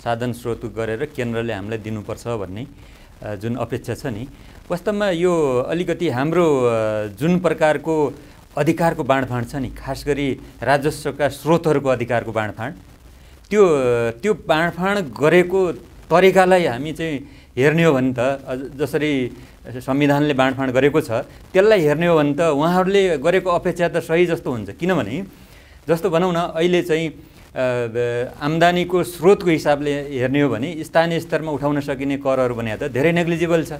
साधन स्रोत गरेर केन्द्रले हामीलाई दिनुपर्छ भन्ने जुन अपेक्षा छ नि वास्तवमा यो अलिकति हाम्रो जुन प्रकारको अधिकारको बाँडफाँड छ नि खास गरी राजस्वका स्रोतहरूको अधिकारको बाँडफाँड त्यो त्यो बाँडफाँड गरेको तरिकालाई हामी चाहिँ हेर्ने हो भने त जसरी संविधानले बाँडफाँड गरेको छ त्यसलाई हेर्ने हो भने त उहाँहरूले गरेको अपेक्षा त सही जस्तो हुन्छ किनभने जस्तो भनौँ न अहिले चाहिँ आम्दानीको स्रोतको हिसाबले हेर्ने हो भने स्थानीय स्तरमा उठाउन सकिने करहरू भने त धेरै नेग्लिजिबल छ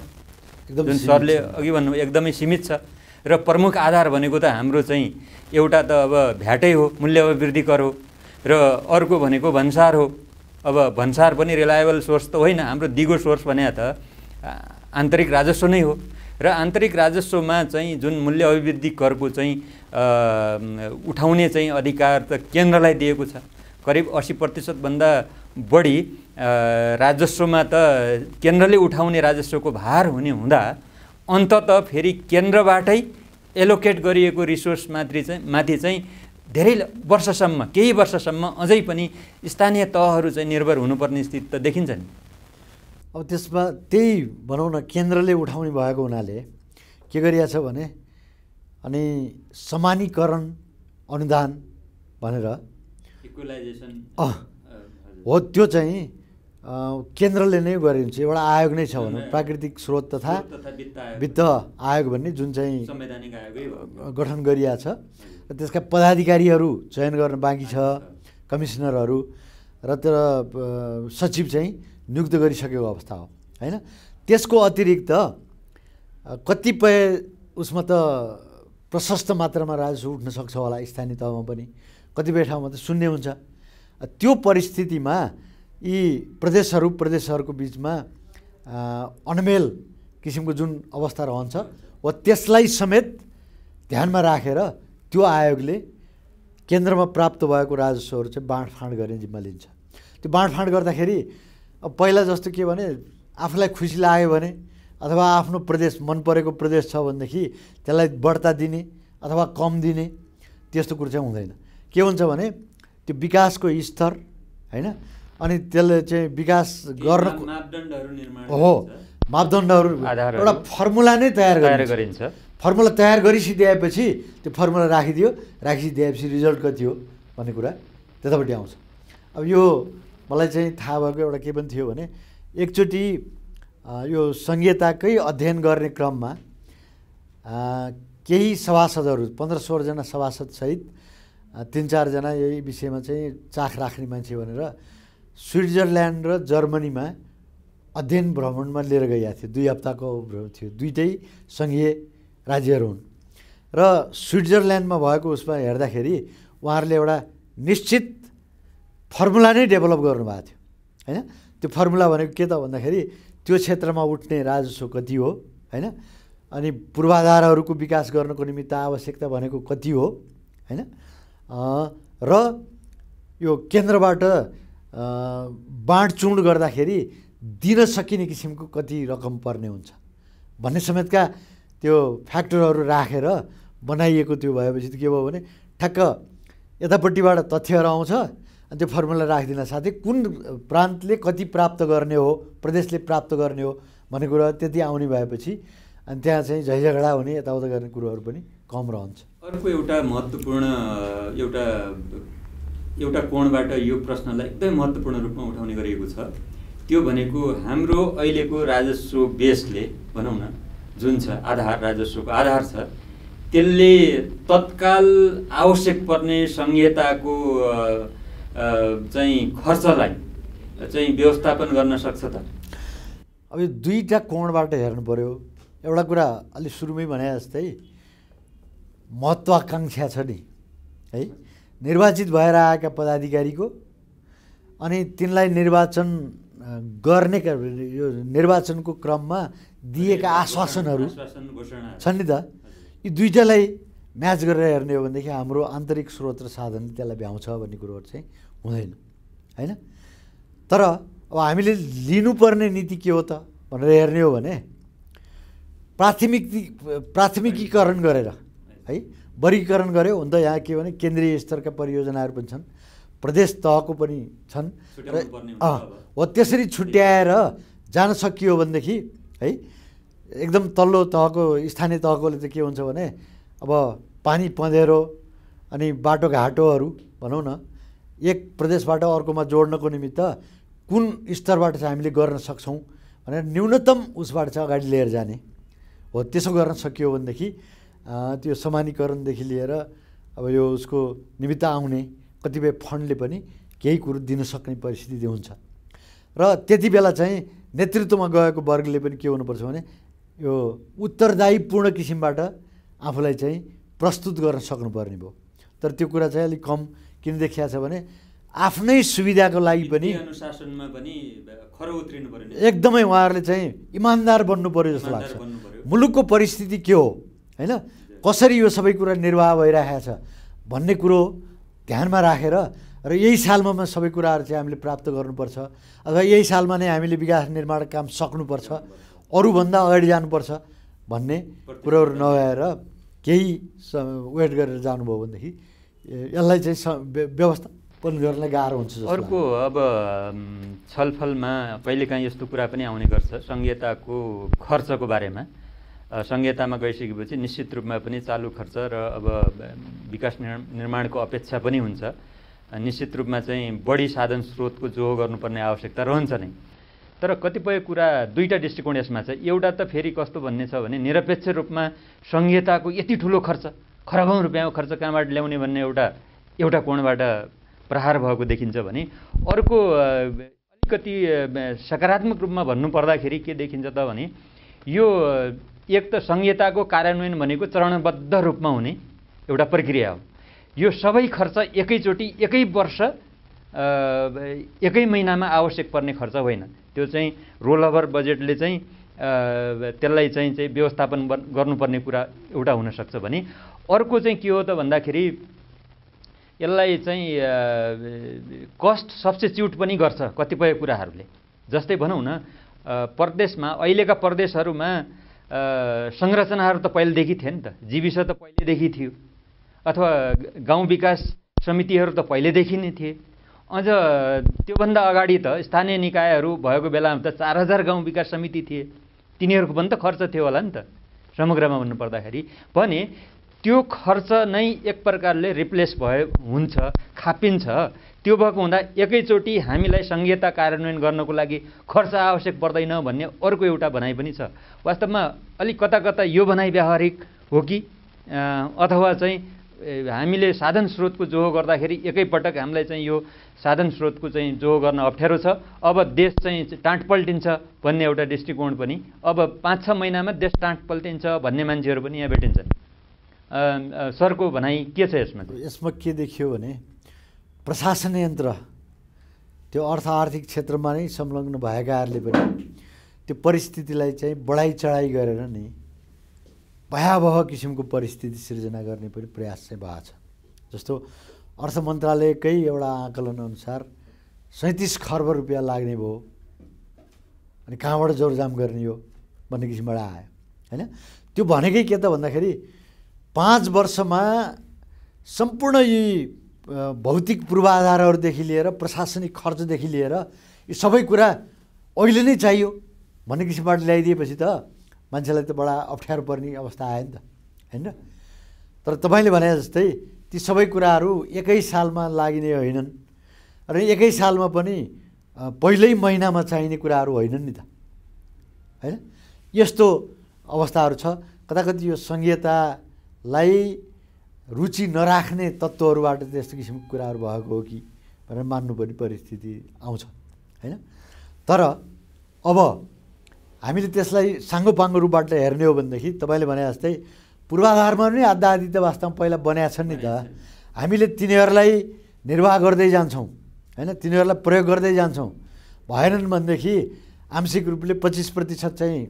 एकदम सरले अघि भन्नु एकदमै सीमित छ र प्रमुख आधार भनेको त हाम्रो चाहिँ एउटा त अब भ्याटै हो मूल्य अभिवृद्धि कर हो र अर्को भनेको भन्सार हो अब भन्सार पनि रिलायबल सोर्स त होइन हाम्रो दिगो सोर्स भने त आन्तरिक राजस्व नै हो र आन्तरिक राजस्वमा चाहिँ जुन मूल्य अभिवृद्धि करको चाहिँ उठाउने चाहिँ अधिकार त केन्द्रलाई दिएको छ करिब असी प्रतिशतभन्दा बढी राजस्वमा त केन्द्रले उठाउने राजस्वको भार हुने हुँदा अन्तत फेरि केन्द्रबाटै एलोकेट गरिएको रिसोर्स माथि चाहिँ माथि चाहिँ धेरै वर्षसम्म केही वर्षसम्म अझै पनि स्थानीय तहहरू चाहिँ निर्भर हुनुपर्ने स्थिति त देखिन्छ नि अब त्यसमा त्यही भनौँ न केन्द्रले उठाउने भएको हुनाले के गरिएको छ भने अनि समानीकरण अनुदान भनेर इक्वलाइजेसन हो त्यो चाहिँ केन्द्रले नै गरिन्छ एउटा आयोग नै छ भनौँ प्राकृतिक स्रोत तथा वित्त आयोग भन्ने जुन चाहिँ गठन गरिएको छ र त्यसका पदाधिकारीहरू चयन गर्न बाँकी छ कमिसनरहरू र तर सचिव चाहिँ नियुक्त गरिसकेको अवस्था हो होइन त्यसको अतिरिक्त कतिपय उसमा त प्रशस्त मात्रामा राजस्व उठ्न सक्छ होला स्थानीय तहमा पनि कतिपय ठाउँमा त शून्य हुन्छ त्यो परिस्थितिमा यी प्रदेशहरू प्रदेशहरूको बिचमा अनमेल किसिमको जुन अवस्था रहन्छ वा त्यसलाई समेत ध्यानमा राखेर रा, त्यो आयोगले केन्द्रमा प्राप्त भएको राजस्वहरू चाहिँ बाँडफाँड गर्ने जिम्मा लिन्छ त्यो बाँडफाँड गर्दाखेरि अब पहिला जस्तो के भने आफूलाई खुसी लाग्यो भने अथवा आफ्नो प्रदेश मन परेको प्रदेश छ भनेदेखि त्यसलाई बढ्ता दिने अथवा कम दिने त्यस्तो कुरो चाहिँ हुँदैन के हुन्छ भने त्यो विकासको स्तर होइन अनि त्यसले चाहिँ विकास गर्न हो मापदण्डहरू एउटा फर्मुला नै तयार गरिन्छ फर्मुला तयार गरिसिदिएपछि त्यो फर्मुला राखिदियो राखिदिएपछि रिजल्ट कति हो भन्ने कुरा त्यतापट्टि आउँछ अब यो मलाई चाहिँ थाहा भएको एउटा के पनि थियो भने एकचोटि यो संहिताकै अध्ययन गर्ने क्रममा केही सभासदहरू पन्ध्र सोह्रजना सभासदसहित तिन चारजना यही विषयमा चाहिँ चाख राख्ने मान्छे भनेर स्विजरल्यान्ड र जर्मनीमा अध्ययन भ्रमणमा लिएर गइरहेको थियो दुई हप्ताको भ्रमण थियो दुइटै सङ्घीय राज्यहरू हुन् र स्विजरल्यान्डमा भएको उसमा हेर्दाखेरि उहाँहरूले एउटा निश्चित फर्मुला नै डेभलप गर्नुभएको थियो होइन त्यो फर्मुला भनेको के त भन्दाखेरि त्यो क्षेत्रमा उठ्ने राजस्व कति हो होइन अनि पूर्वाधारहरूको विकास गर्नको निमित्त आवश्यकता भनेको कति हो होइन र यो केन्द्रबाट बाँडचुँड गर्दाखेरि दिन सकिने किसिमको कति रकम पर्ने हुन्छ भन्ने समेतका त्यो फ्याक्टरहरू राखेर रा, बनाइएको त्यो भएपछि त के भयो भने ठ्याक्क यतापट्टिबाट तथ्यहरू आउँछ अनि त्यो फर्मुला राखिदिन साथै कुन प्रान्तले कति प्राप्त गर्ने हो प्रदेशले प्राप्त गर्ने हो भन्ने कुरा त्यति आउने भएपछि अनि त्यहाँ चाहिँ झैझगडा हुने यताउता गर्ने कुरोहरू पनि कम रहन्छ अर्को एउटा महत्त्वपूर्ण एउटा एउटा कोणबाट यो प्रश्नलाई एकदमै महत्त्वपूर्ण रूपमा उठाउने गरिएको छ त्यो भनेको हाम्रो अहिलेको राजस्व बेसले भनौँ न जुन छ आधार राजस्वको आधार छ त्यसले तत्काल आवश्यक पर्ने संहिताको चाहिँ खर्चलाई चाहिँ व्यवस्थापन गर्न सक्छ त अब यो दुईवटा कोणबाट हेर्नु पऱ्यो एउटा कुरा अलि सुरुमै भने जस्तै महत्त्वाकाङ्क्षा छ नि है निर्वाचित भएर आएका पदाधिकारीको अनि तिनलाई निर्वाचन गर्ने यो निर्वाचनको क्रममा दिएका आश्वासनहरू छन् नि त यी दुइटालाई म्याच गरेर हेर्ने हो भनेदेखि हाम्रो आन्तरिक स्रोत र साधनले त्यसलाई भ्याउँछ भन्ने कुरोहरू चाहिँ हुँदैन होइन तर अब हामीले लिनुपर्ने नीति के हो त भनेर हेर्ने हो भने प्राथमिक प्राथमिकीकरण गरेर है वर्गीकरण गऱ्यो हुन त यहाँ के भने केन्द्रीय स्तरका परियोजनाहरू पनि छन् प्रदेश तहको पनि छन् र हो त्यसरी छुट्याएर जान सकियो भनेदेखि है एकदम तल्लो तहको स्थानीय तहकोले त के हुन्छ भने अब पानी पँधेरो अनि बाटोघाटोहरू भनौँ न एक प्रदेशबाट अर्कोमा जोड्नको निमित्त कुन स्तरबाट चाहिँ हामीले गर्न सक्छौँ भनेर न्यूनतम उसबाट चाहिँ अगाडि लिएर जाने हो त्यसो गर्न सकियो भनेदेखि त्यो समानीकरणदेखि लिएर अब यो उसको निमित्त आउने कतिपय फन्डले पनि केही कुरो दिन सक्ने परिस्थिति हुन्छ र त्यति बेला चाहिँ नेतृत्वमा गएको वर्गले पनि के हुनुपर्छ भने यो उत्तरदायीपूर्ण किसिमबाट आफूलाई चाहिँ प्रस्तुत गर्न सक्नुपर्ने भयो तर त्यो कुरा चाहिँ अलिक कम किन देखिया छ भने आफ्नै सुविधाको लागि पनि अनुशासनमा पनि खरो उत्रिनु पर्यो एकदमै उहाँहरूले चाहिँ इमान्दार बन्नु पर्यो जस्तो लाग्छ मुलुकको परिस्थिति के हो होइन कसरी यो सबै कुरा निर्वाह भइरहेको छ भन्ने कुरो ध्यानमा राखेर र यही सालमा सबै कुराहरू चाहिँ हामीले प्राप्त गर्नुपर्छ अथवा यही सालमा नै हामीले विकास निर्माण काम सक्नुपर्छ अरूभन्दा अगाडि जानुपर्छ भन्ने कुरोहरू नभएर केही वेट गरेर जानुभयो भनेदेखि यसलाई चाहिँ व्यवस्थापन गर्न गाह्रो हुन्छ अर्को अब छलफलमा कहिलेकाहीँ यस्तो कुरा पनि आउने गर्छ सङ्घीयताको खर्चको बारेमा संहितामा गइसकेपछि निश्चित रूपमा पनि चालु खर्च र अब विकास निर्माणको अपेक्षा पनि हुन्छ निश्चित रूपमा चाहिँ बढी साधन स्रोतको जो गर्नुपर्ने आवश्यकता रहन्छ नै तर कतिपय कुरा दुईवटा दृष्टिकोण यसमा छ एउटा त फेरि कस्तो भन्ने छ भने निरपेक्ष रूपमा संहिताको यति ठुलो खर्च खरबौँ रुपियाँको खर्च कहाँबाट ल्याउने भन्ने एउटा एउटा कोणबाट प्रहार भएको देखिन्छ भने अर्को अलिकति सकारात्मक रूपमा भन्नुपर्दाखेरि के देखिन्छ त भने यो एक त संहिताको कार्यान्वयन भनेको चरणबद्ध रूपमा हुने एउटा प्रक्रिया हो यो सबै खर्च एकैचोटि एकै वर्ष एकै महिनामा आवश्यक पर्ने खर्च होइन त्यो चाहिँ रोलओभर बजेटले चाहिँ त्यसलाई चाहिँ चाहिँ व्यवस्थापन गर्नुपर्ने कुरा एउटा हुनसक्छ भने अर्को चाहिँ के हो त भन्दाखेरि यसलाई चाहिँ कस्ट सब्सटिच्युट पनि गर्छ कतिपय कुराहरूले जस्तै भनौँ न प्रदेशमा अहिलेका प्रदेशहरूमा संरचनाहरू त पहिलेदेखि थिए नि त जीविस त पहिलेदेखि थियो अथवा गाउँ विकास समितिहरू त पहिलेदेखि नै थिए अझ त्योभन्दा अगाडि त स्थानीय निकायहरू भएको बेलामा त चार हजार गाउँ विकास समिति थिए तिनीहरूको पनि त खर्च थियो होला नि त समग्रमा भन्नुपर्दाखेरि भने त्यो खर्च नै एक प्रकारले रिप्लेस भए हुन्छ खापिन्छ त्यो भएको हुँदा एकैचोटि हामीलाई सङ्घीयता कार्यान्वयन गर्नको लागि खर्च आवश्यक पर्दैन भन्ने अर्को एउटा भनाइ पनि छ वास्तवमा अलिक कता कता यो भनाइ व्यावहारिक हो कि अथवा चाहिँ हामीले साधन स्रोतको जोहो गर्दाखेरि एकैपटक हामीलाई चाहिँ यो साधन स्रोतको चाहिँ जोहो गर्न अप्ठ्यारो छ अब देश चाहिँ टाँटपल्टिन्छ भन्ने एउटा दृष्टिकोण पनि अब पाँच छ महिनामा देश टाँट पल्टिन्छ भन्ने मान्छेहरू पनि यहाँ भेटिन्छन् सरको भनाइ के छ यसमा यसमा के देखियो भने प्रशासन यन्त्र त्यो अर्थ आर्थिक क्षेत्रमा नै संलग्न भएकाहरूले पनि त्यो परिस्थितिलाई चाहिँ बढाइ चढाइ गरेर नि भयावह किसिमको परिस्थिति सिर्जना गर्ने पनि प्रयास चाहिँ भएको छ जस्तो अर्थ मन्त्रालयकै एउटा आकलन अनुसार सैँतिस खर्ब रुपियाँ लाग्ने भयो अनि कहाँबाट जोरजाम गर्ने हो भन्ने किसिमबाट आयो होइन त्यो भनेकै के त भन्दाखेरि पाँच वर्षमा सम्पूर्ण यी भौतिक पूर्वाधारहरूदेखि लिएर प्रशासनिक खर्चदेखि लिएर यो सबै कुरा अहिले नै चाहियो भन्ने किसिमबाट ल्याइदिएपछि त मान्छेलाई त बडा अप्ठ्यारो पर्ने अवस्था आयो नि त होइन तर तपाईँले भने जस्तै ती सबै कुराहरू एकै सालमा लागिने होइनन् र एकै सालमा पनि पहिल्यै महिनामा चाहिने कुराहरू होइनन् नि त होइन यस्तो अवस्थाहरू छ कता कति यो सङ्घीयतालाई रुचि नराख्ने तत्त्वहरूबाट त्यस्तो किसिमको कुराहरू भएको हो कि भनेर मान्नुपर्ने परिस्थिति आउँछ होइन तर अब हामीले त्यसलाई साङ्गोपाङ्गो रूपबाट हेर्ने हो भनेदेखि तपाईँले भने जस्तै पूर्वाधारमा नै आधा आदित्य वास्तवमा पहिला बनाएको छन् नि त हामीले तिनीहरूलाई निर्वाह गर्दै जान्छौँ होइन तिनीहरूलाई प्रयोग गर्दै जान्छौँ भएनन् भनेदेखि आंशिक रूपले पच्चिस प्रतिशत चाहिँ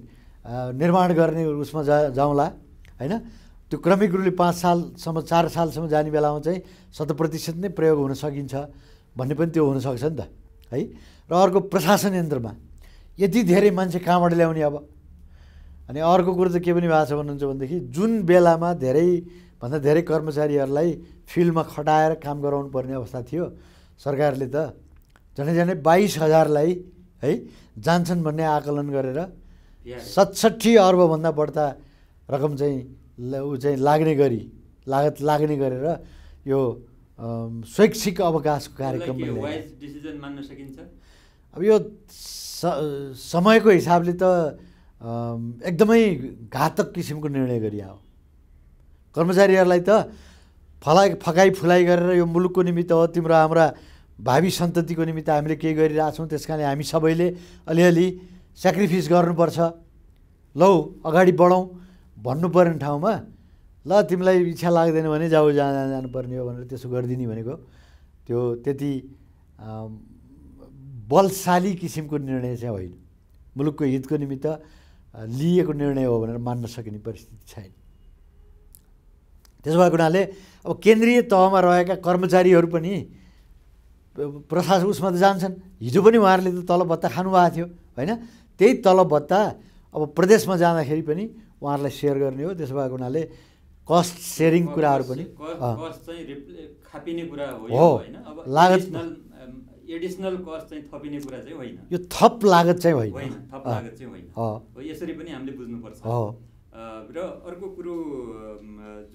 निर्माण गर्ने उसमा जा जाउँला होइन त्यो क्रमिक रूपले पाँच सालसम्म चार सालसम्म जाने बेलामा चाहिँ शत प्रतिशत नै प्रयोग हुन सकिन्छ भन्ने पनि त्यो हुनसक्छ नि त है र अर्को प्रशासन यन्त्रमा यति धेरै मान्छे कहाँबाट ल्याउने अब अनि अर्को कुरो चाहिँ के पनि भएको छ भन्नुहुन्छ भनेदेखि जुन बेलामा धेरै भन्दा धेरै कर्मचारीहरूलाई फिल्डमा खटाएर काम गराउनु पर्ने अवस्था थियो सरकारले त झन्डै झन्डै बाइस हजारलाई है जान्छन् भन्ने आकलन गरेर सतसट्ठी अर्बभन्दा बढ्ता रकम चाहिँ ऊ चाहिँ लाग्ने गरी लागत लाग्ने गरेर यो शैक्षिक अवकाशको कार्यक्रम मान्न सकिन्छ अब यो समयको हिसाबले त एकदमै घातक किसिमको निर्णय गरिया हो कर्मचारीहरूलाई त फलाइ फकाइ फुलाइ गरेर यो मुलुकको निमित्त हो तिम्रो हाम्रा भावी सन्ततिको निमित्त हामीले केही गरिरहेछौँ त्यस कारणले हामी सबैले अलिअलि सेक्रिफाइस गर्नुपर्छ लौ अगाडि बढौँ भन्नुपर्ने ठाउँमा ल तिमीलाई इच्छा लाग्दैन भने जाऊ जहाँ जहाँ जानुपर्ने हो भनेर त्यसो गरिदिने भनेको त्यो त्यति बलशाली किसिमको निर्णय चाहिँ होइन मुलुकको हितको निमित्त लिएको निर्णय हो भनेर मान्न सकिने परिस्थिति छैन त्यसो भएको हुनाले अब केन्द्रीय तहमा रहेका कर्मचारीहरू पनि प्रशासन उसमा त जान्छन् हिजो पनि उहाँहरूले त तलब भत्ता खानुभएको थियो होइन त्यही तलब भत्ता अब प्रदेशमा जाँदाखेरि पनि उहाँहरूलाई सेयर गर्ने हो त्यसो भएको हुनाले कस्ट सेयरिङ कुराहरू पनि हो लागत एडिसनल कस्ट चाहिँ थपिने कुरा चाहिँ होइन यो थप लागत चाहिँ होइन थप लागत चाहिँ होइन हो यसरी पनि हामीले बुझ्नुपर्छ र अर्को कुरो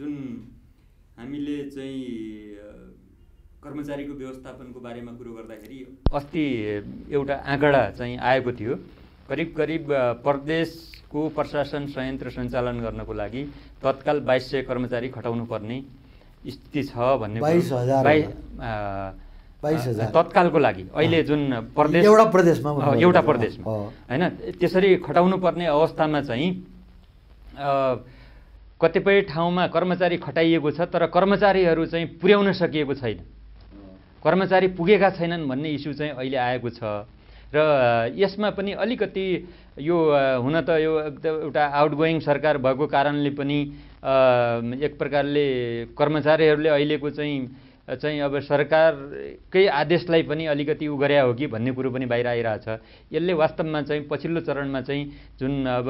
जुन हामीले चाहिँ कर्मचारीको व्यवस्थापनको बारेमा कुरो गर्दाखेरि अस्ति एउटा आँकडा चाहिँ आएको थियो करिब करिब प्रदेश को प्रशासन संयन्त्र सञ्चालन गर्नको लागि तत्काल बाइस सय कर्मचारी खटाउनु पर्ने स्थिति छ भन्ने बाइस हजार तत्कालको लागि अहिले जुन प्रदेश एउटा प्रदेशमा एउटा प्रदेशमा होइन त्यसरी खटाउनु पर्ने अवस्थामा चाहिँ कतिपय ठाउँमा कर्मचारी खटाइएको छ तर कर्मचारीहरू चाहिँ पुर्याउन सकिएको छैन कर्मचारी पुगेका छैनन् भन्ने इस्यु चाहिँ अहिले आएको छ र यसमा पनि अलिकति यो हुन त यो एउटा आउटगोइङ सरकार भएको कारणले पनि एक प्रकारले कर्मचारीहरूले अहिलेको चाहिँ चाहिँ अब सरकारकै आदेशलाई पनि अलिकति उ गरे हो कि भन्ने कुरो पनि बाहिर आइरहेछ यसले वास्तवमा चाहिँ पछिल्लो चरणमा चाहिँ जुन अब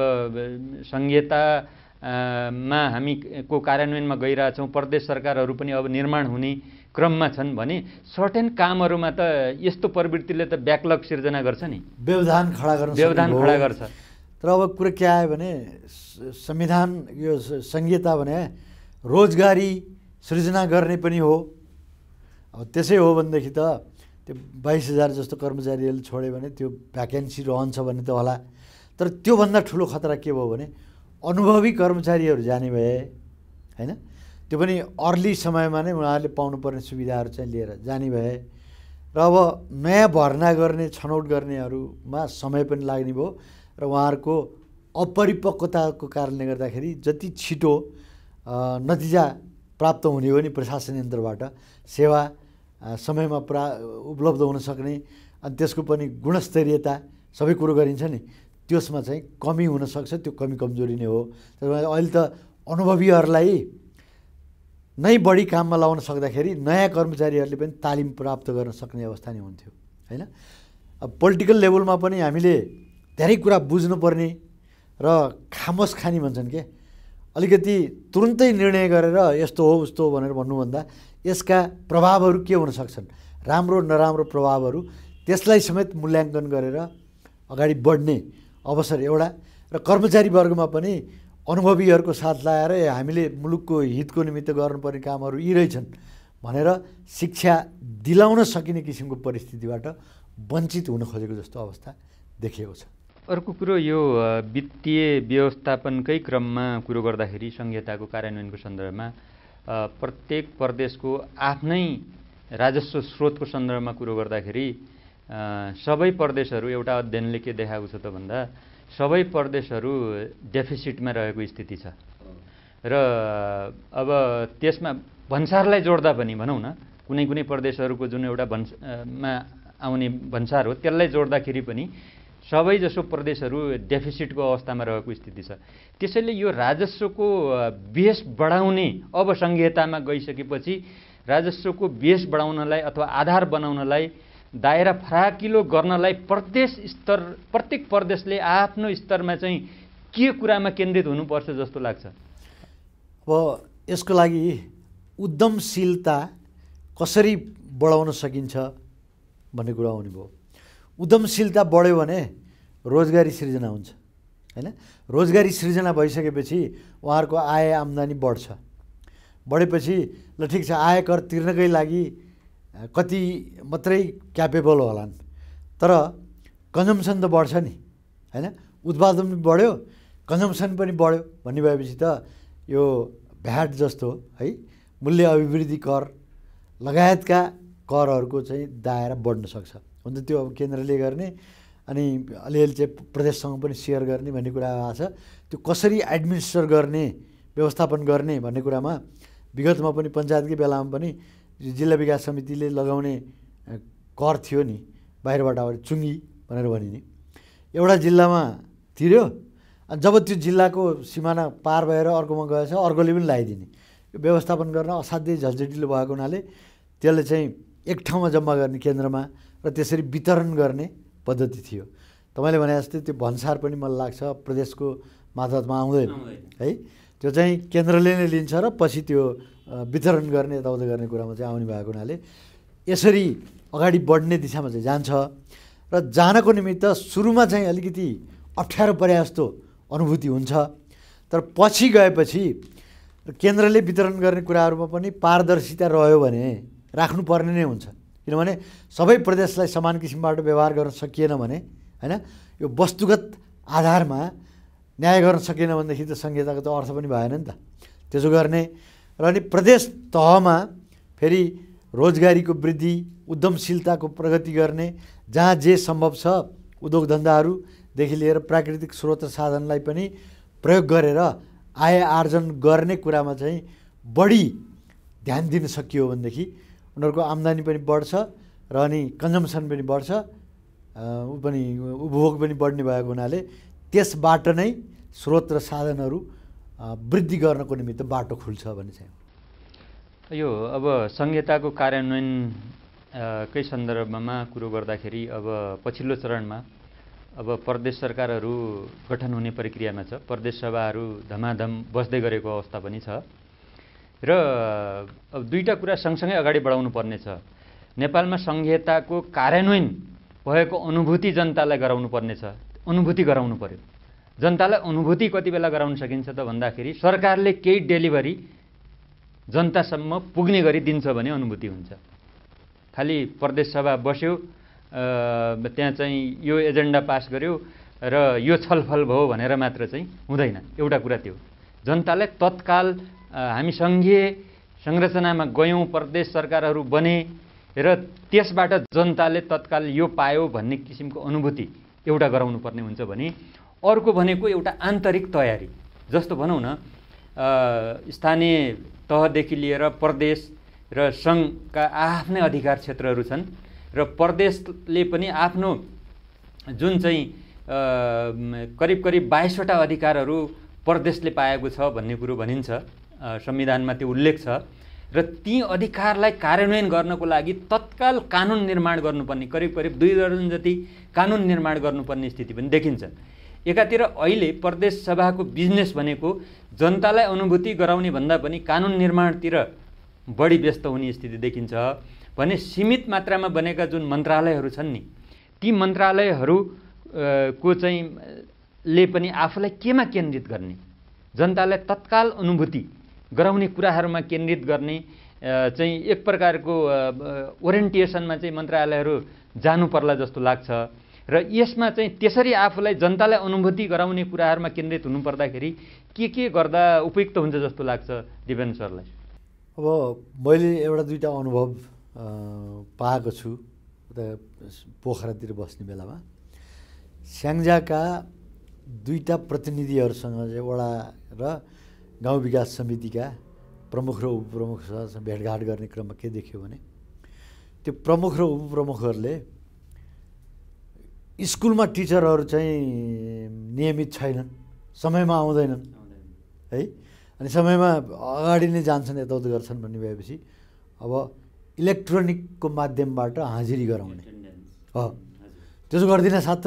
सङ्घीयतामा मा हामी को कार्यान्वयनमा गइरहेछौँ प्रदेश सरकारहरू पनि अब निर्माण हुने क्रममा छन् भने सर्टेन कामहरूमा त यस्तो प्रवृत्तिले त ब्याकलग सिर्जना गर्छ नि व्यवधान खडा गर्छ व्यवधान खडा गर्छ तर अब कुरो के आयो भने संविधान यो संहिता भने रोजगारी सृजना गर्ने पनि हो अब त्यसै हो भनेदेखि त त्यो बाइस हजार जस्तो कर्मचारीहरूले छोड्यो भने त्यो भ्याकेन्सी रहन्छ भने त होला तर त्योभन्दा ठुलो खतरा के भयो भने अनुभवी कर्मचारीहरू जाने भए होइन त्यो पनि अर्ली समयमा नै उहाँहरूले पाउनुपर्ने सुविधाहरू चाहिँ लिएर जाने भए र अब नयाँ भर्ना गर्ने छनौट गर्नेहरूमा समय पनि लाग्ने भयो र उहाँहरूको अपरिपक्वताको कारणले गर्दाखेरि जति छिटो नतिजा प्राप्त हुने हो नि प्रशासन यन्त्रबाट सेवा समयमा पुरा उपलब्ध हुन सक्ने अनि त्यसको पनि गुणस्तरीयता सबै कुरो गरिन्छ नि त्यसमा चाहिँ कमी हुनसक्छ त्यो कमी कमजोरी नै हो अहिले त अनुभवीहरूलाई नै बढी काममा लाउन सक्दाखेरि नयाँ कर्मचारीहरूले पनि तालिम प्राप्त गर्न सक्ने अवस्था नै हुन्थ्यो होइन अब पोलिटिकल लेभलमा पनि हामीले धेरै कुरा बुझ्नुपर्ने र खामोस खानी भन्छन् के अलिकति तुरुन्तै निर्णय गरेर यस्तो हो उस्तो हो भनेर भन्नुभन्दा यसका प्रभावहरू के हुन सक्छन् राम्रो नराम्रो प्रभावहरू त्यसलाई समेत मूल्याङ्कन गरेर अगाडि बढ्ने अवसर एउटा र कर्मचारी वर्गमा पनि अनुभवीहरूको साथ लगाएर हामीले मुलुकको हितको निमित्त गर्नुपर्ने कामहरू यी रहेछन् भनेर शिक्षा दिलाउन सकिने किसिमको परिस्थितिबाट वञ्चित हुन खोजेको जस्तो अवस्था देखिएको छ अर्को कुरो यो वित्तीय व्यवस्थापनकै क्रममा कुरो गर्दाखेरि संहिताको कार्यान्वयनको सन्दर्भमा प्रत्येक प्रदेशको आफ्नै राजस्व स्रोतको सन्दर्भमा कुरो गर्दाखेरि सबै प्रदेशहरू एउटा अध्ययनले के देखाएको छ त भन्दा सबै प्रदेशहरू डेफिसिटमा रहेको स्थिति छ र अब त्यसमा भन्सारलाई जोड्दा पनि भनौँ न कुनै कुनै प्रदेशहरूको जुन एउटा भन्स आउने भन्सार हो त्यसलाई जोड्दाखेरि पनि सबैजसो प्रदेशहरू डेफिसिटको अवस्थामा रहेको स्थिति छ त्यसैले यो राजस्वको बेस बढाउने अब सङ्घीयतामा गइसकेपछि राजस्वको बेस बढाउनलाई अथवा आधार बनाउनलाई दायरा फराकिलो गर्नलाई प्रदेश स्तर प्रत्येक प्रदेशले आफ्नो स्तरमा चाहिँ के कुरामा केन्द्रित हुनुपर्छ जस्तो लाग्छ अब यसको लागि उद्यमशीलता कसरी बढाउन सकिन्छ भन्ने कुरा आउने भयो उद्यमशीलता बढ्यो भने रोजगारी सिर्जना हुन्छ होइन रोजगारी सिर्जना भइसकेपछि उहाँहरूको आय आम्दानी बढ्छ बढेपछि ल ठिक छ आयकर तिर्नकै लागि कति मात्रै क्यापेबल होलान् तर कन्जम्सन त बढ्छ नि होइन उत्पादन पनि बढ्यो कन्जम्सन पनि बढ्यो भन्ने भएपछि त यो भ्याट जस्तो है मूल्य अभिवृद्धि कर लगायतका करहरूको चाहिँ दायरा बढ्न सक्छ हुन त त्यो अब केन्द्रले गर्ने अनि अलिअलि चाहिँ प्रदेशसँग पनि सेयर गर्ने भन्ने कुरा आएको छ त्यो कसरी एडमिनिस्टर गर्ने व्यवस्थापन गर्ने भन्ने कुरामा विगतमा पनि पञ्चायतकै बेलामा पनि जिल्ला विकास समितिले लगाउने कर थियो नि बाहिरबाट अब चुङ्गी भनेर भनिने एउटा जिल्लामा तिर्यो अनि जब त्यो जिल्लाको सिमाना पार भएर अर्कोमा गएछ अर्कोले पनि लगाइदिने यो व्यवस्थापन गर्न असाध्यै झन्झटिलो भएको हुनाले त्यसले चाहिँ एक ठाउँमा जम्मा गर्ने केन्द्रमा र त्यसरी वितरण गर्ने पद्धति थियो तपाईँले भने जस्तै त्यो भन्सार पनि मलाई लाग्छ प्रदेशको मातहतमा आउँदैन है त्यो चाहिँ केन्द्रले नै लिन्छ र पछि त्यो वितरण गर्ने यताउता गर्ने कुरामा चाहिँ आउने भएको हुनाले यसरी अगाडि बढ्ने दिशामा चाहिँ जान्छ र जानको निमित्त सुरुमा चाहिँ अलिकति अप्ठ्यारो परे जस्तो अनुभूति हुन्छ तर पछि गएपछि केन्द्रले वितरण गर्ने कुराहरूमा पनि पारदर्शिता रह्यो भने राख्नुपर्ने नै हुन्छ किनभने सबै प्रदेशलाई समान किसिमबाट व्यवहार गर्न सकिएन भने होइन यो वस्तुगत आधारमा न्याय गर्न सकेन भनेदेखि त संहिताको त अर्थ पनि भएन नि त त्यसो गर्ने र अनि प्रदेश तहमा फेरि रोजगारीको वृद्धि उद्यमशीलताको प्रगति गर्ने जहाँ जे सम्भव छ उद्योग धन्दाहरूदेखि लिएर प्राकृतिक स्रोत साधनलाई पनि प्रयोग गरेर आय आर्जन गर्ने कुरामा चाहिँ बढी ध्यान दिन सकियो भनेदेखि उनीहरूको आम्दानी पनि बढ्छ र अनि कन्जम्सन पनि बढ्छ ऊ पनि उपभोग पनि बढ्ने भएको हुनाले त्यसबाट नै स्रोत र साधनहरू वृद्धि गर्नको निमित्त बाटो खुल्छ भन्ने चाहिँ यो अब संहिताको कार्यान्वयनकै सन्दर्भमा कुरो गर्दाखेरि अब पछिल्लो चरणमा अब प्रदेश सरकारहरू गठन हुने प्रक्रियामा छ प्रदेश सभाहरू धमाधम बस्दै गरेको अवस्था पनि छ र अब दुईवटा कुरा सँगसँगै अगाडि बढाउनु पर्नेछ नेपालमा संहिताको कार्यान्वयन भएको अनुभूति जनतालाई गराउनु पर्नेछ अनुभूति गराउनु पऱ्यो जनतालाई अनुभूति कति बेला गराउन सकिन्छ त भन्दाखेरि सरकारले केही डेलिभरी जनतासम्म पुग्ने गरी दिन्छ भने अनुभूति हुन्छ खालि प्रदेशसभा बस्यो त्यहाँ चाहिँ यो एजेन्डा पास गर्यो र यो छलफल भयो भनेर मात्र चाहिँ हुँदैन एउटा कुरा त्यो जनतालाई तत्काल हामी सङ्घीय संरचनामा गयौँ प्रदेश सरकारहरू बने र त्यसबाट जनताले तत्काल यो पायो भन्ने किसिमको अनुभूति एउटा गराउनु पर्ने हुन्छ भने अर्को भनेको एउटा आन्तरिक तयारी जस्तो भनौँ न स्थानीय तहदेखि लिएर प्रदेश र सङ्घका आफ्नै अधिकार क्षेत्रहरू छन् र प्रदेशले पनि आफ्नो जुन चाहिँ करिब करिब बाइसवटा अधिकारहरू प्रदेशले पाएको छ भन्ने कुरो भनिन्छ संविधानमा त्यो उल्लेख छ र ती अधिकारलाई कार्यान्वयन गर्नको लागि तत्काल कानुन निर्माण गर्नुपर्ने करिब करिब दुई दर्जन जति कानुन निर्माण गर्नुपर्ने स्थिति पनि देखिन्छ एकातिर अहिले प्रदेश सभाको बिजनेस भनेको जनतालाई अनुभूति गराउने भन्दा पनि कानुन निर्माणतिर बढी व्यस्त हुने स्थिति देखिन्छ भने सीमित मात्रामा बनेका जुन मन्त्रालयहरू छन् नि ती मन्त्रालयहरू को चाहिँ ले पनि आफूलाई केमा केन्द्रित गर्ने जनतालाई तत्काल अनुभूति गराउने कुराहरूमा केन्द्रित गर्ने चाहिँ एक प्रकारको ओरिएन्टेसनमा चाहिँ मन्त्रालयहरू जानुपर्ला जस्तो लाग्छ र यसमा चाहिँ त्यसरी आफूलाई जनतालाई अनुभूति गराउने कुराहरूमा केन्द्रित हुनुपर्दाखेरि के के गर्दा उपयुक्त हुन्छ जस्तो लाग्छ दिवेन सरलाई अब मैले एउटा दुईवटा अनुभव पाएको छु पोखरातिर बस्ने बेलामा स्याङ्जाका दुईवटा प्रतिनिधिहरूसँग चाहिँ एउटा र गाउँ विकास समितिका प्रमुख र उपप्रमुखसँग भेटघाट गर्ने क्रममा के देख्यो भने त्यो प्रमुख र उपप्रमुखहरूले स्कुलमा टिचरहरू चाहिँ नियमित छैनन् समयमा आउँदैनन् है अनि समयमा अगाडि नै जान्छन् यताउत गर्छन् भन्ने भएपछि अब इलेक्ट्रोनिकको माध्यमबाट हाजिरी गराउने त्यसो गर्दिन साथ त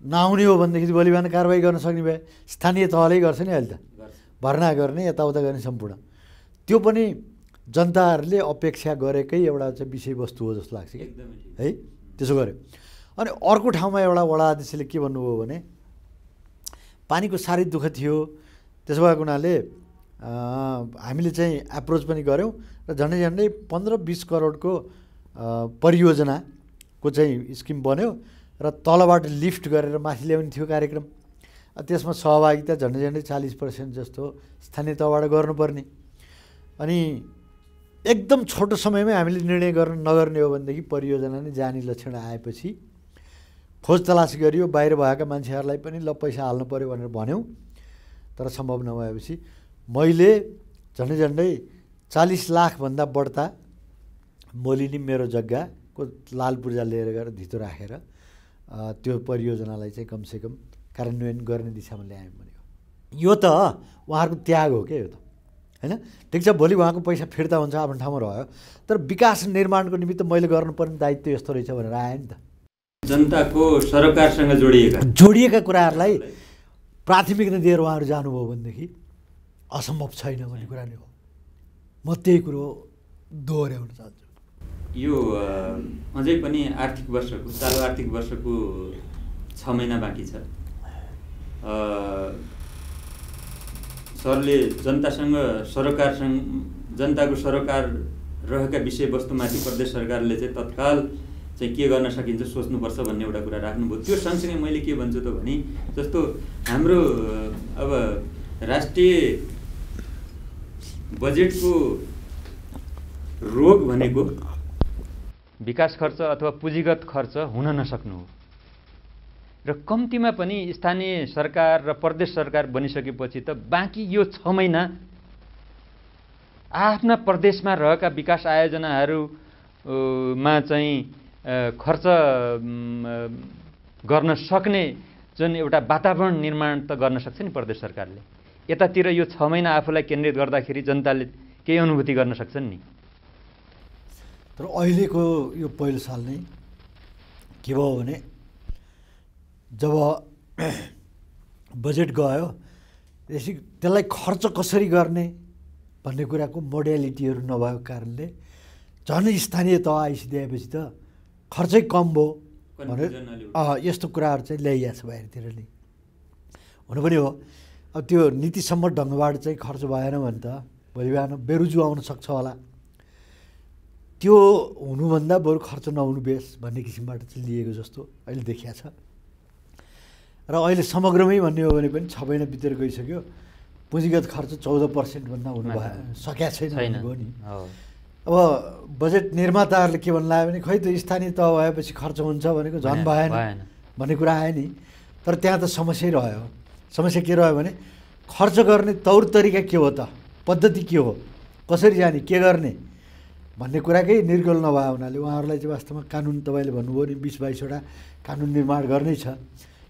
नआउने हो भनेदेखि भोलि बिहान कारवाही गर्न सक्ने भए स्थानीय तहले गर्छ नि अहिले त भर्ना गर्ने यताउता गर्ने सम्पूर्ण त्यो पनि जनताहरूले अपेक्षा गरेकै एउटा चाहिँ विषयवस्तु हो जस्तो लाग्छ कि है त्यसो गऱ्यो अनि अर्को ठाउँमा एउटा वडा अध्यक्षले के भन्नुभयो भने पानीको साह्रै दुःख थियो त्यसो भएको हुनाले हामीले चाहिँ एप्रोच पनि गऱ्यौँ र झन्डै झन्डै पन्ध्र बिस करोडको परियोजनाको चाहिँ स्किम बन्यो र तलबाट लिफ्ट गरेर माथि ल्याउने थियो कार्यक्रम त्यसमा सहभागिता झन्डै झन्डै चालिस पर्सेन्ट जस्तो स्थानीय तहबाट गर्नुपर्ने अनि एकदम छोटो समयमै हामीले निर्णय गर्न नगर्ने हो भनेदेखि परियोजना नै जाने लक्षण आएपछि खोज तलास गरियो बाहिर भएका मान्छेहरूलाई पनि ल पैसा हाल्नु पऱ्यो भनेर भन्यौँ तर सम्भव नभएपछि मैले झन्डै झन्डै चालिस लाखभन्दा बढ्ता मोलिनी मेरो जग्गाको लाल पूर्जा लिएर गएर धितो राखेर त्यो परियोजनालाई चाहिँ कमसेकम कार्यान्वयन गर्ने दिशामा ल्यायौँ भने यो त उहाँहरूको त्याग हो क्या यो त होइन ठिक छ भोलि उहाँको पैसा फिर्ता हुन्छ आफ्नो ठाउँमा रह्यो तर विकास निर्माणको निमित्त मैले गर्नुपर्ने दायित्व यस्तो रहेछ भनेर आयो नि त जनताको सरकारसँग जोडिएका जोडिएका कुराहरूलाई प्राथमिकता दिएर उहाँहरू जानुभयो भनेदेखि असम्भव छैन भन्ने कुरा नै हो म त्यही कुरो दोहोऱ्याउन चाहन्छु यो अझै पनि आर्थिक वर्षको चालु आर्थिक वर्षको छ महिना बाँकी छ सरले जनतासँग सरकारसँग जनताको सरकार रहेका विषयवस्तुमाथि प्रदेश सरकारले चाहिँ तत्काल चाहिँ के गर्न सकिन्छ सोच्नुपर्छ भन्ने एउटा कुरा राख्नुभयो त्यो सँगसँगै मैले के भन्छु त भने जस्तो हाम्रो अब राष्ट्रिय बजेटको रोग भनेको विकास खर्च अथवा पुँजीगत खर्च हुन नसक्नु हो र कम्तीमा पनि स्थानीय सरकार र प्रदेश सरकार बनिसकेपछि त बाँकी यो छ महिना आफ्ना प्रदेशमा रहेका विकास आयोजनाहरूमा चाहिँ खर्च गर्न सक्ने जुन एउटा वातावरण निर्माण त गर्न सक्छ नि प्रदेश सरकारले यतातिर यो छ महिना आफूलाई केन्द्रित गर्दाखेरि जनताले केही अनुभूति गर्न सक्छन् नि तर अहिलेको यो पहिलो साल नै के भयो भने जब बजेट गयो त्यसै त्यसलाई खर्च कसरी गर्ने भन्ने कुराको मोडेलिटीहरू नभएको कारणले झन् स्थानीय तह आइसिदिएपछि त खर्चै कम भयो भनेर यस्तो कुराहरू चाहिँ ल्याइएको छ बाहिरतिर नै हुनु पनि हो अब त्यो नीतिसम्म ढङ्गबाट चाहिँ खर्च भएन भने त भोलि बिहान बेरुजु आउन सक्छ होला त्यो हुनुभन्दा बरु खर्च नहुनु बेस भन्ने किसिमबाट चाहिँ लिएको जस्तो अहिले देखिया छ र अहिले समग्रमै भन्ने हो भने पनि छ महिना बितेर गइसक्यो पुँजीगत खर्च चौध पर्सेन्टभन्दा हुनु भए सकिया छैन हो नि अब बजेट निर्माताहरूले के भन्नु लाग्यो भने खै त स्थानीय तह भएपछि खर्च हुन्छ भनेको झन् भएन भन्ने कुरा आयो नि तर त्यहाँ त समस्या रह्यो समस्या के रह्यो भने खर्च गर्ने तौर तरिका के हो त पद्धति के हो कसरी जाने के गर्ने भन्ने कुराकै निर्गोल नभए हुनाले उहाँहरूलाई चाहिँ वास्तवमा कानुन तपाईँले भन्नुभयो नि बिस बाइसवटा कानुन निर्माण गर्नै छ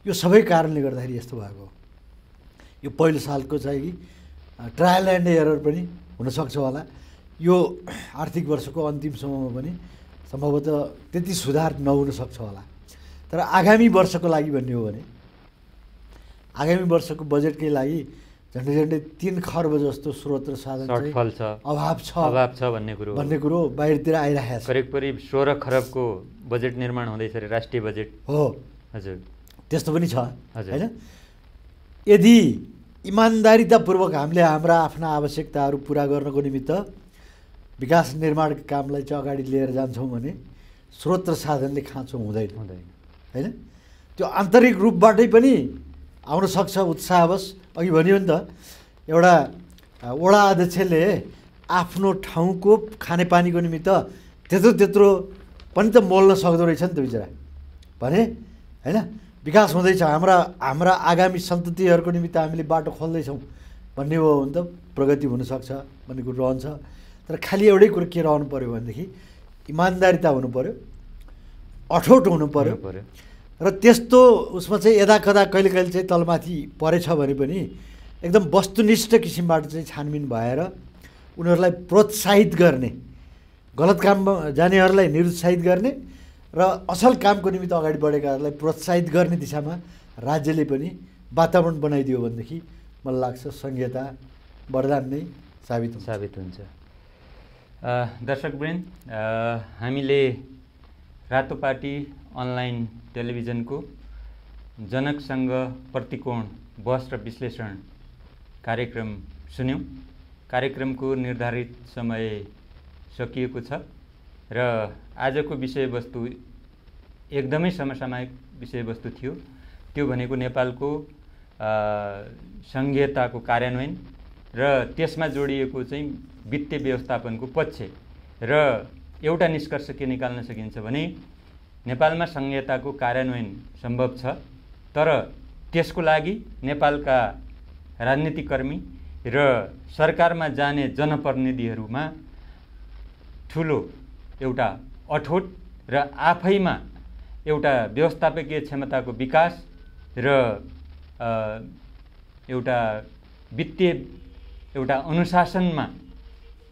यो सबै कारणले गर्दाखेरि यस्तो भएको यो पहिलो सालको चाहिँ ट्रायल एन्ड एरर पनि हुनसक्छ होला यो आर्थिक वर्षको अन्तिम समयमा पनि सम्भवतः त्यति सुधार नहुनसक्छ होला तर आगामी वर्षको लागि भन्ने हो भने आगामी वर्षको बजेटकै लागि झन्डै झन्डै तिन खर्ब जस्तो स्रोत र साधन छ अभाव छ अभाव छ भन्ने कुरो भन्ने कुरो बाहिरतिर आइरहेको छ करिब करिब सोह्र खरबको बजेट निर्माण हुँदैछ अरे राष्ट्रिय बजेट हो हजुर त्यस्तो पनि छ होइन यदि इमान्दारितापूर्वक हामीले हाम्रा आफ्ना आवश्यकताहरू पुरा गर्नको निमित्त विकास निर्माण कामलाई चाहिँ अगाडि लिएर जान्छौँ भने स्रोत र साधनले खाँचो हुँदैन हुँदैन होइन त्यो आन्तरिक रूपबाटै पनि आउन सक्छ उत्साहवश अघि भन्यो नि त एउटा वडा अध्यक्षले आफ्नो ठाउँको खानेपानीको निमित्त त्यत्रो त्यत्रो पनि त मोल्न सक्दो रहेछ नि त बिचरा भने होइन विकास हुँदैछ हाम्रा हाम्रा आगामी सन्ततिहरूको निमित्त हामीले बाटो खोल्दैछौँ भन्ने हो भने त प्रगति हुनसक्छ भन्ने कुरो रहन्छ तर खालि एउटै कुरो के रहनु पऱ्यो भनेदेखि इमान्दारिता हुनु पऱ्यो अठोट हुनु पऱ्यो र त्यस्तो उसमा चाहिँ यदा कदा कहिले कहिले चाहिँ तलमाथि परेछ भने पनि एकदम वस्तुनिष्ठ किसिमबाट चाहिँ छानबिन भएर उनीहरूलाई प्रोत्साहित गर्ने गलत काममा जानेहरूलाई निरुत्साहित गर्ने र असल कामको निमित्त अगाडि बढेकाहरूलाई प्रोत्साहित गर्ने दिशामा राज्यले पनि वातावरण बनाइदियो भनेदेखि मलाई लाग्छ सङ्घीयता वरदान नै साबित साबित हुन्छ दर्शकवृन्द हामीले रातो पार्टी अनलाइन टेलिभिजनको जनकसँग प्रतिकोण बहस र विश्लेषण कार्यक्रम सुन्यौँ कार्यक्रमको निर्धारित समय सकिएको छ र आजको विषयवस्तु एकदमै समसामयिक विषयवस्तु थियो त्यो भनेको नेपालको सङ्घीयताको कार्यान्वयन र त्यसमा जोडिएको चाहिँ वित्तीय व्यवस्थापनको पक्ष र एउटा निष्कर्ष के निकाल्न सकिन्छ भने नेपालमा सङ्घीयताको कार्यान्वयन सम्भव छ तर त्यसको लागि नेपालका राजनीतिकर्मी र सरकारमा जाने जनप्रतिनिधिहरूमा ठुलो एउटा अठोट र आफैमा एउटा व्यवस्थापकीय क्षमताको विकास र एउटा वित्तीय एउटा अनुशासनमा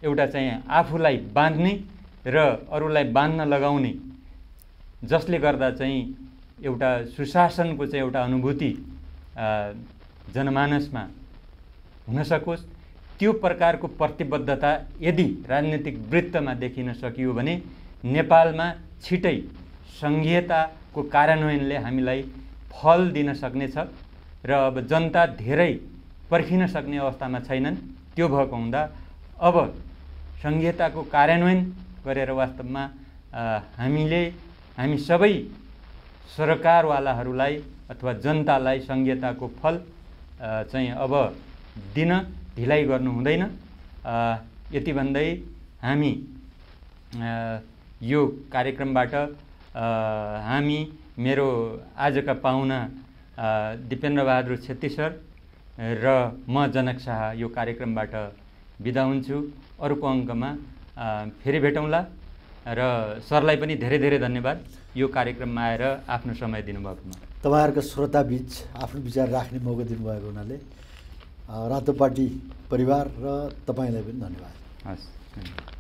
एउटा चाहिँ आफूलाई बाँध्ने र अरूलाई बाँध्न लगाउने जसले गर्दा चाहिँ एउटा सुशासनको चाहिँ एउटा अनुभूति जनमानसमा हुन सकोस् त्यो प्रकारको प्रतिबद्धता यदि राजनीतिक वृत्तमा देखिन सकियो भने नेपालमा छिटै सङ्घीयताको कार्यान्वयनले हामीलाई फल दिन सक्नेछ र अब जनता धेरै पर्खिन सक्ने अवस्थामा छैनन् त्यो भएको हुँदा अब सङ्घीयताको कार्यान्वयन गरेर वास्तवमा हामीले हामी सबै सरकारवालाहरूलाई अथवा जनतालाई सङ्घीयताको फल चाहिँ अब दिन ढिलाइ गर्नु हुँदैन यति भन्दै हामी यो कार्यक्रमबाट हामी मेरो आजका पाहुना दिपेन्द्रबहादुर छेत्री सर र म जनक शाह यो कार्यक्रमबाट बिदा हुन्छु अर्को अङ्कमा फेरि भेटौँला र सरलाई पनि धेरै धेरै धन्यवाद यो कार्यक्रममा आएर आफ्नो समय दिनुभएकोमा तपाईँहरूको श्रोताबिच आफ्नो विचार राख्ने मौका दिनुभएको हुनाले रातो पार्टी परिवार र तपाईँलाई पनि धन्यवाद हस्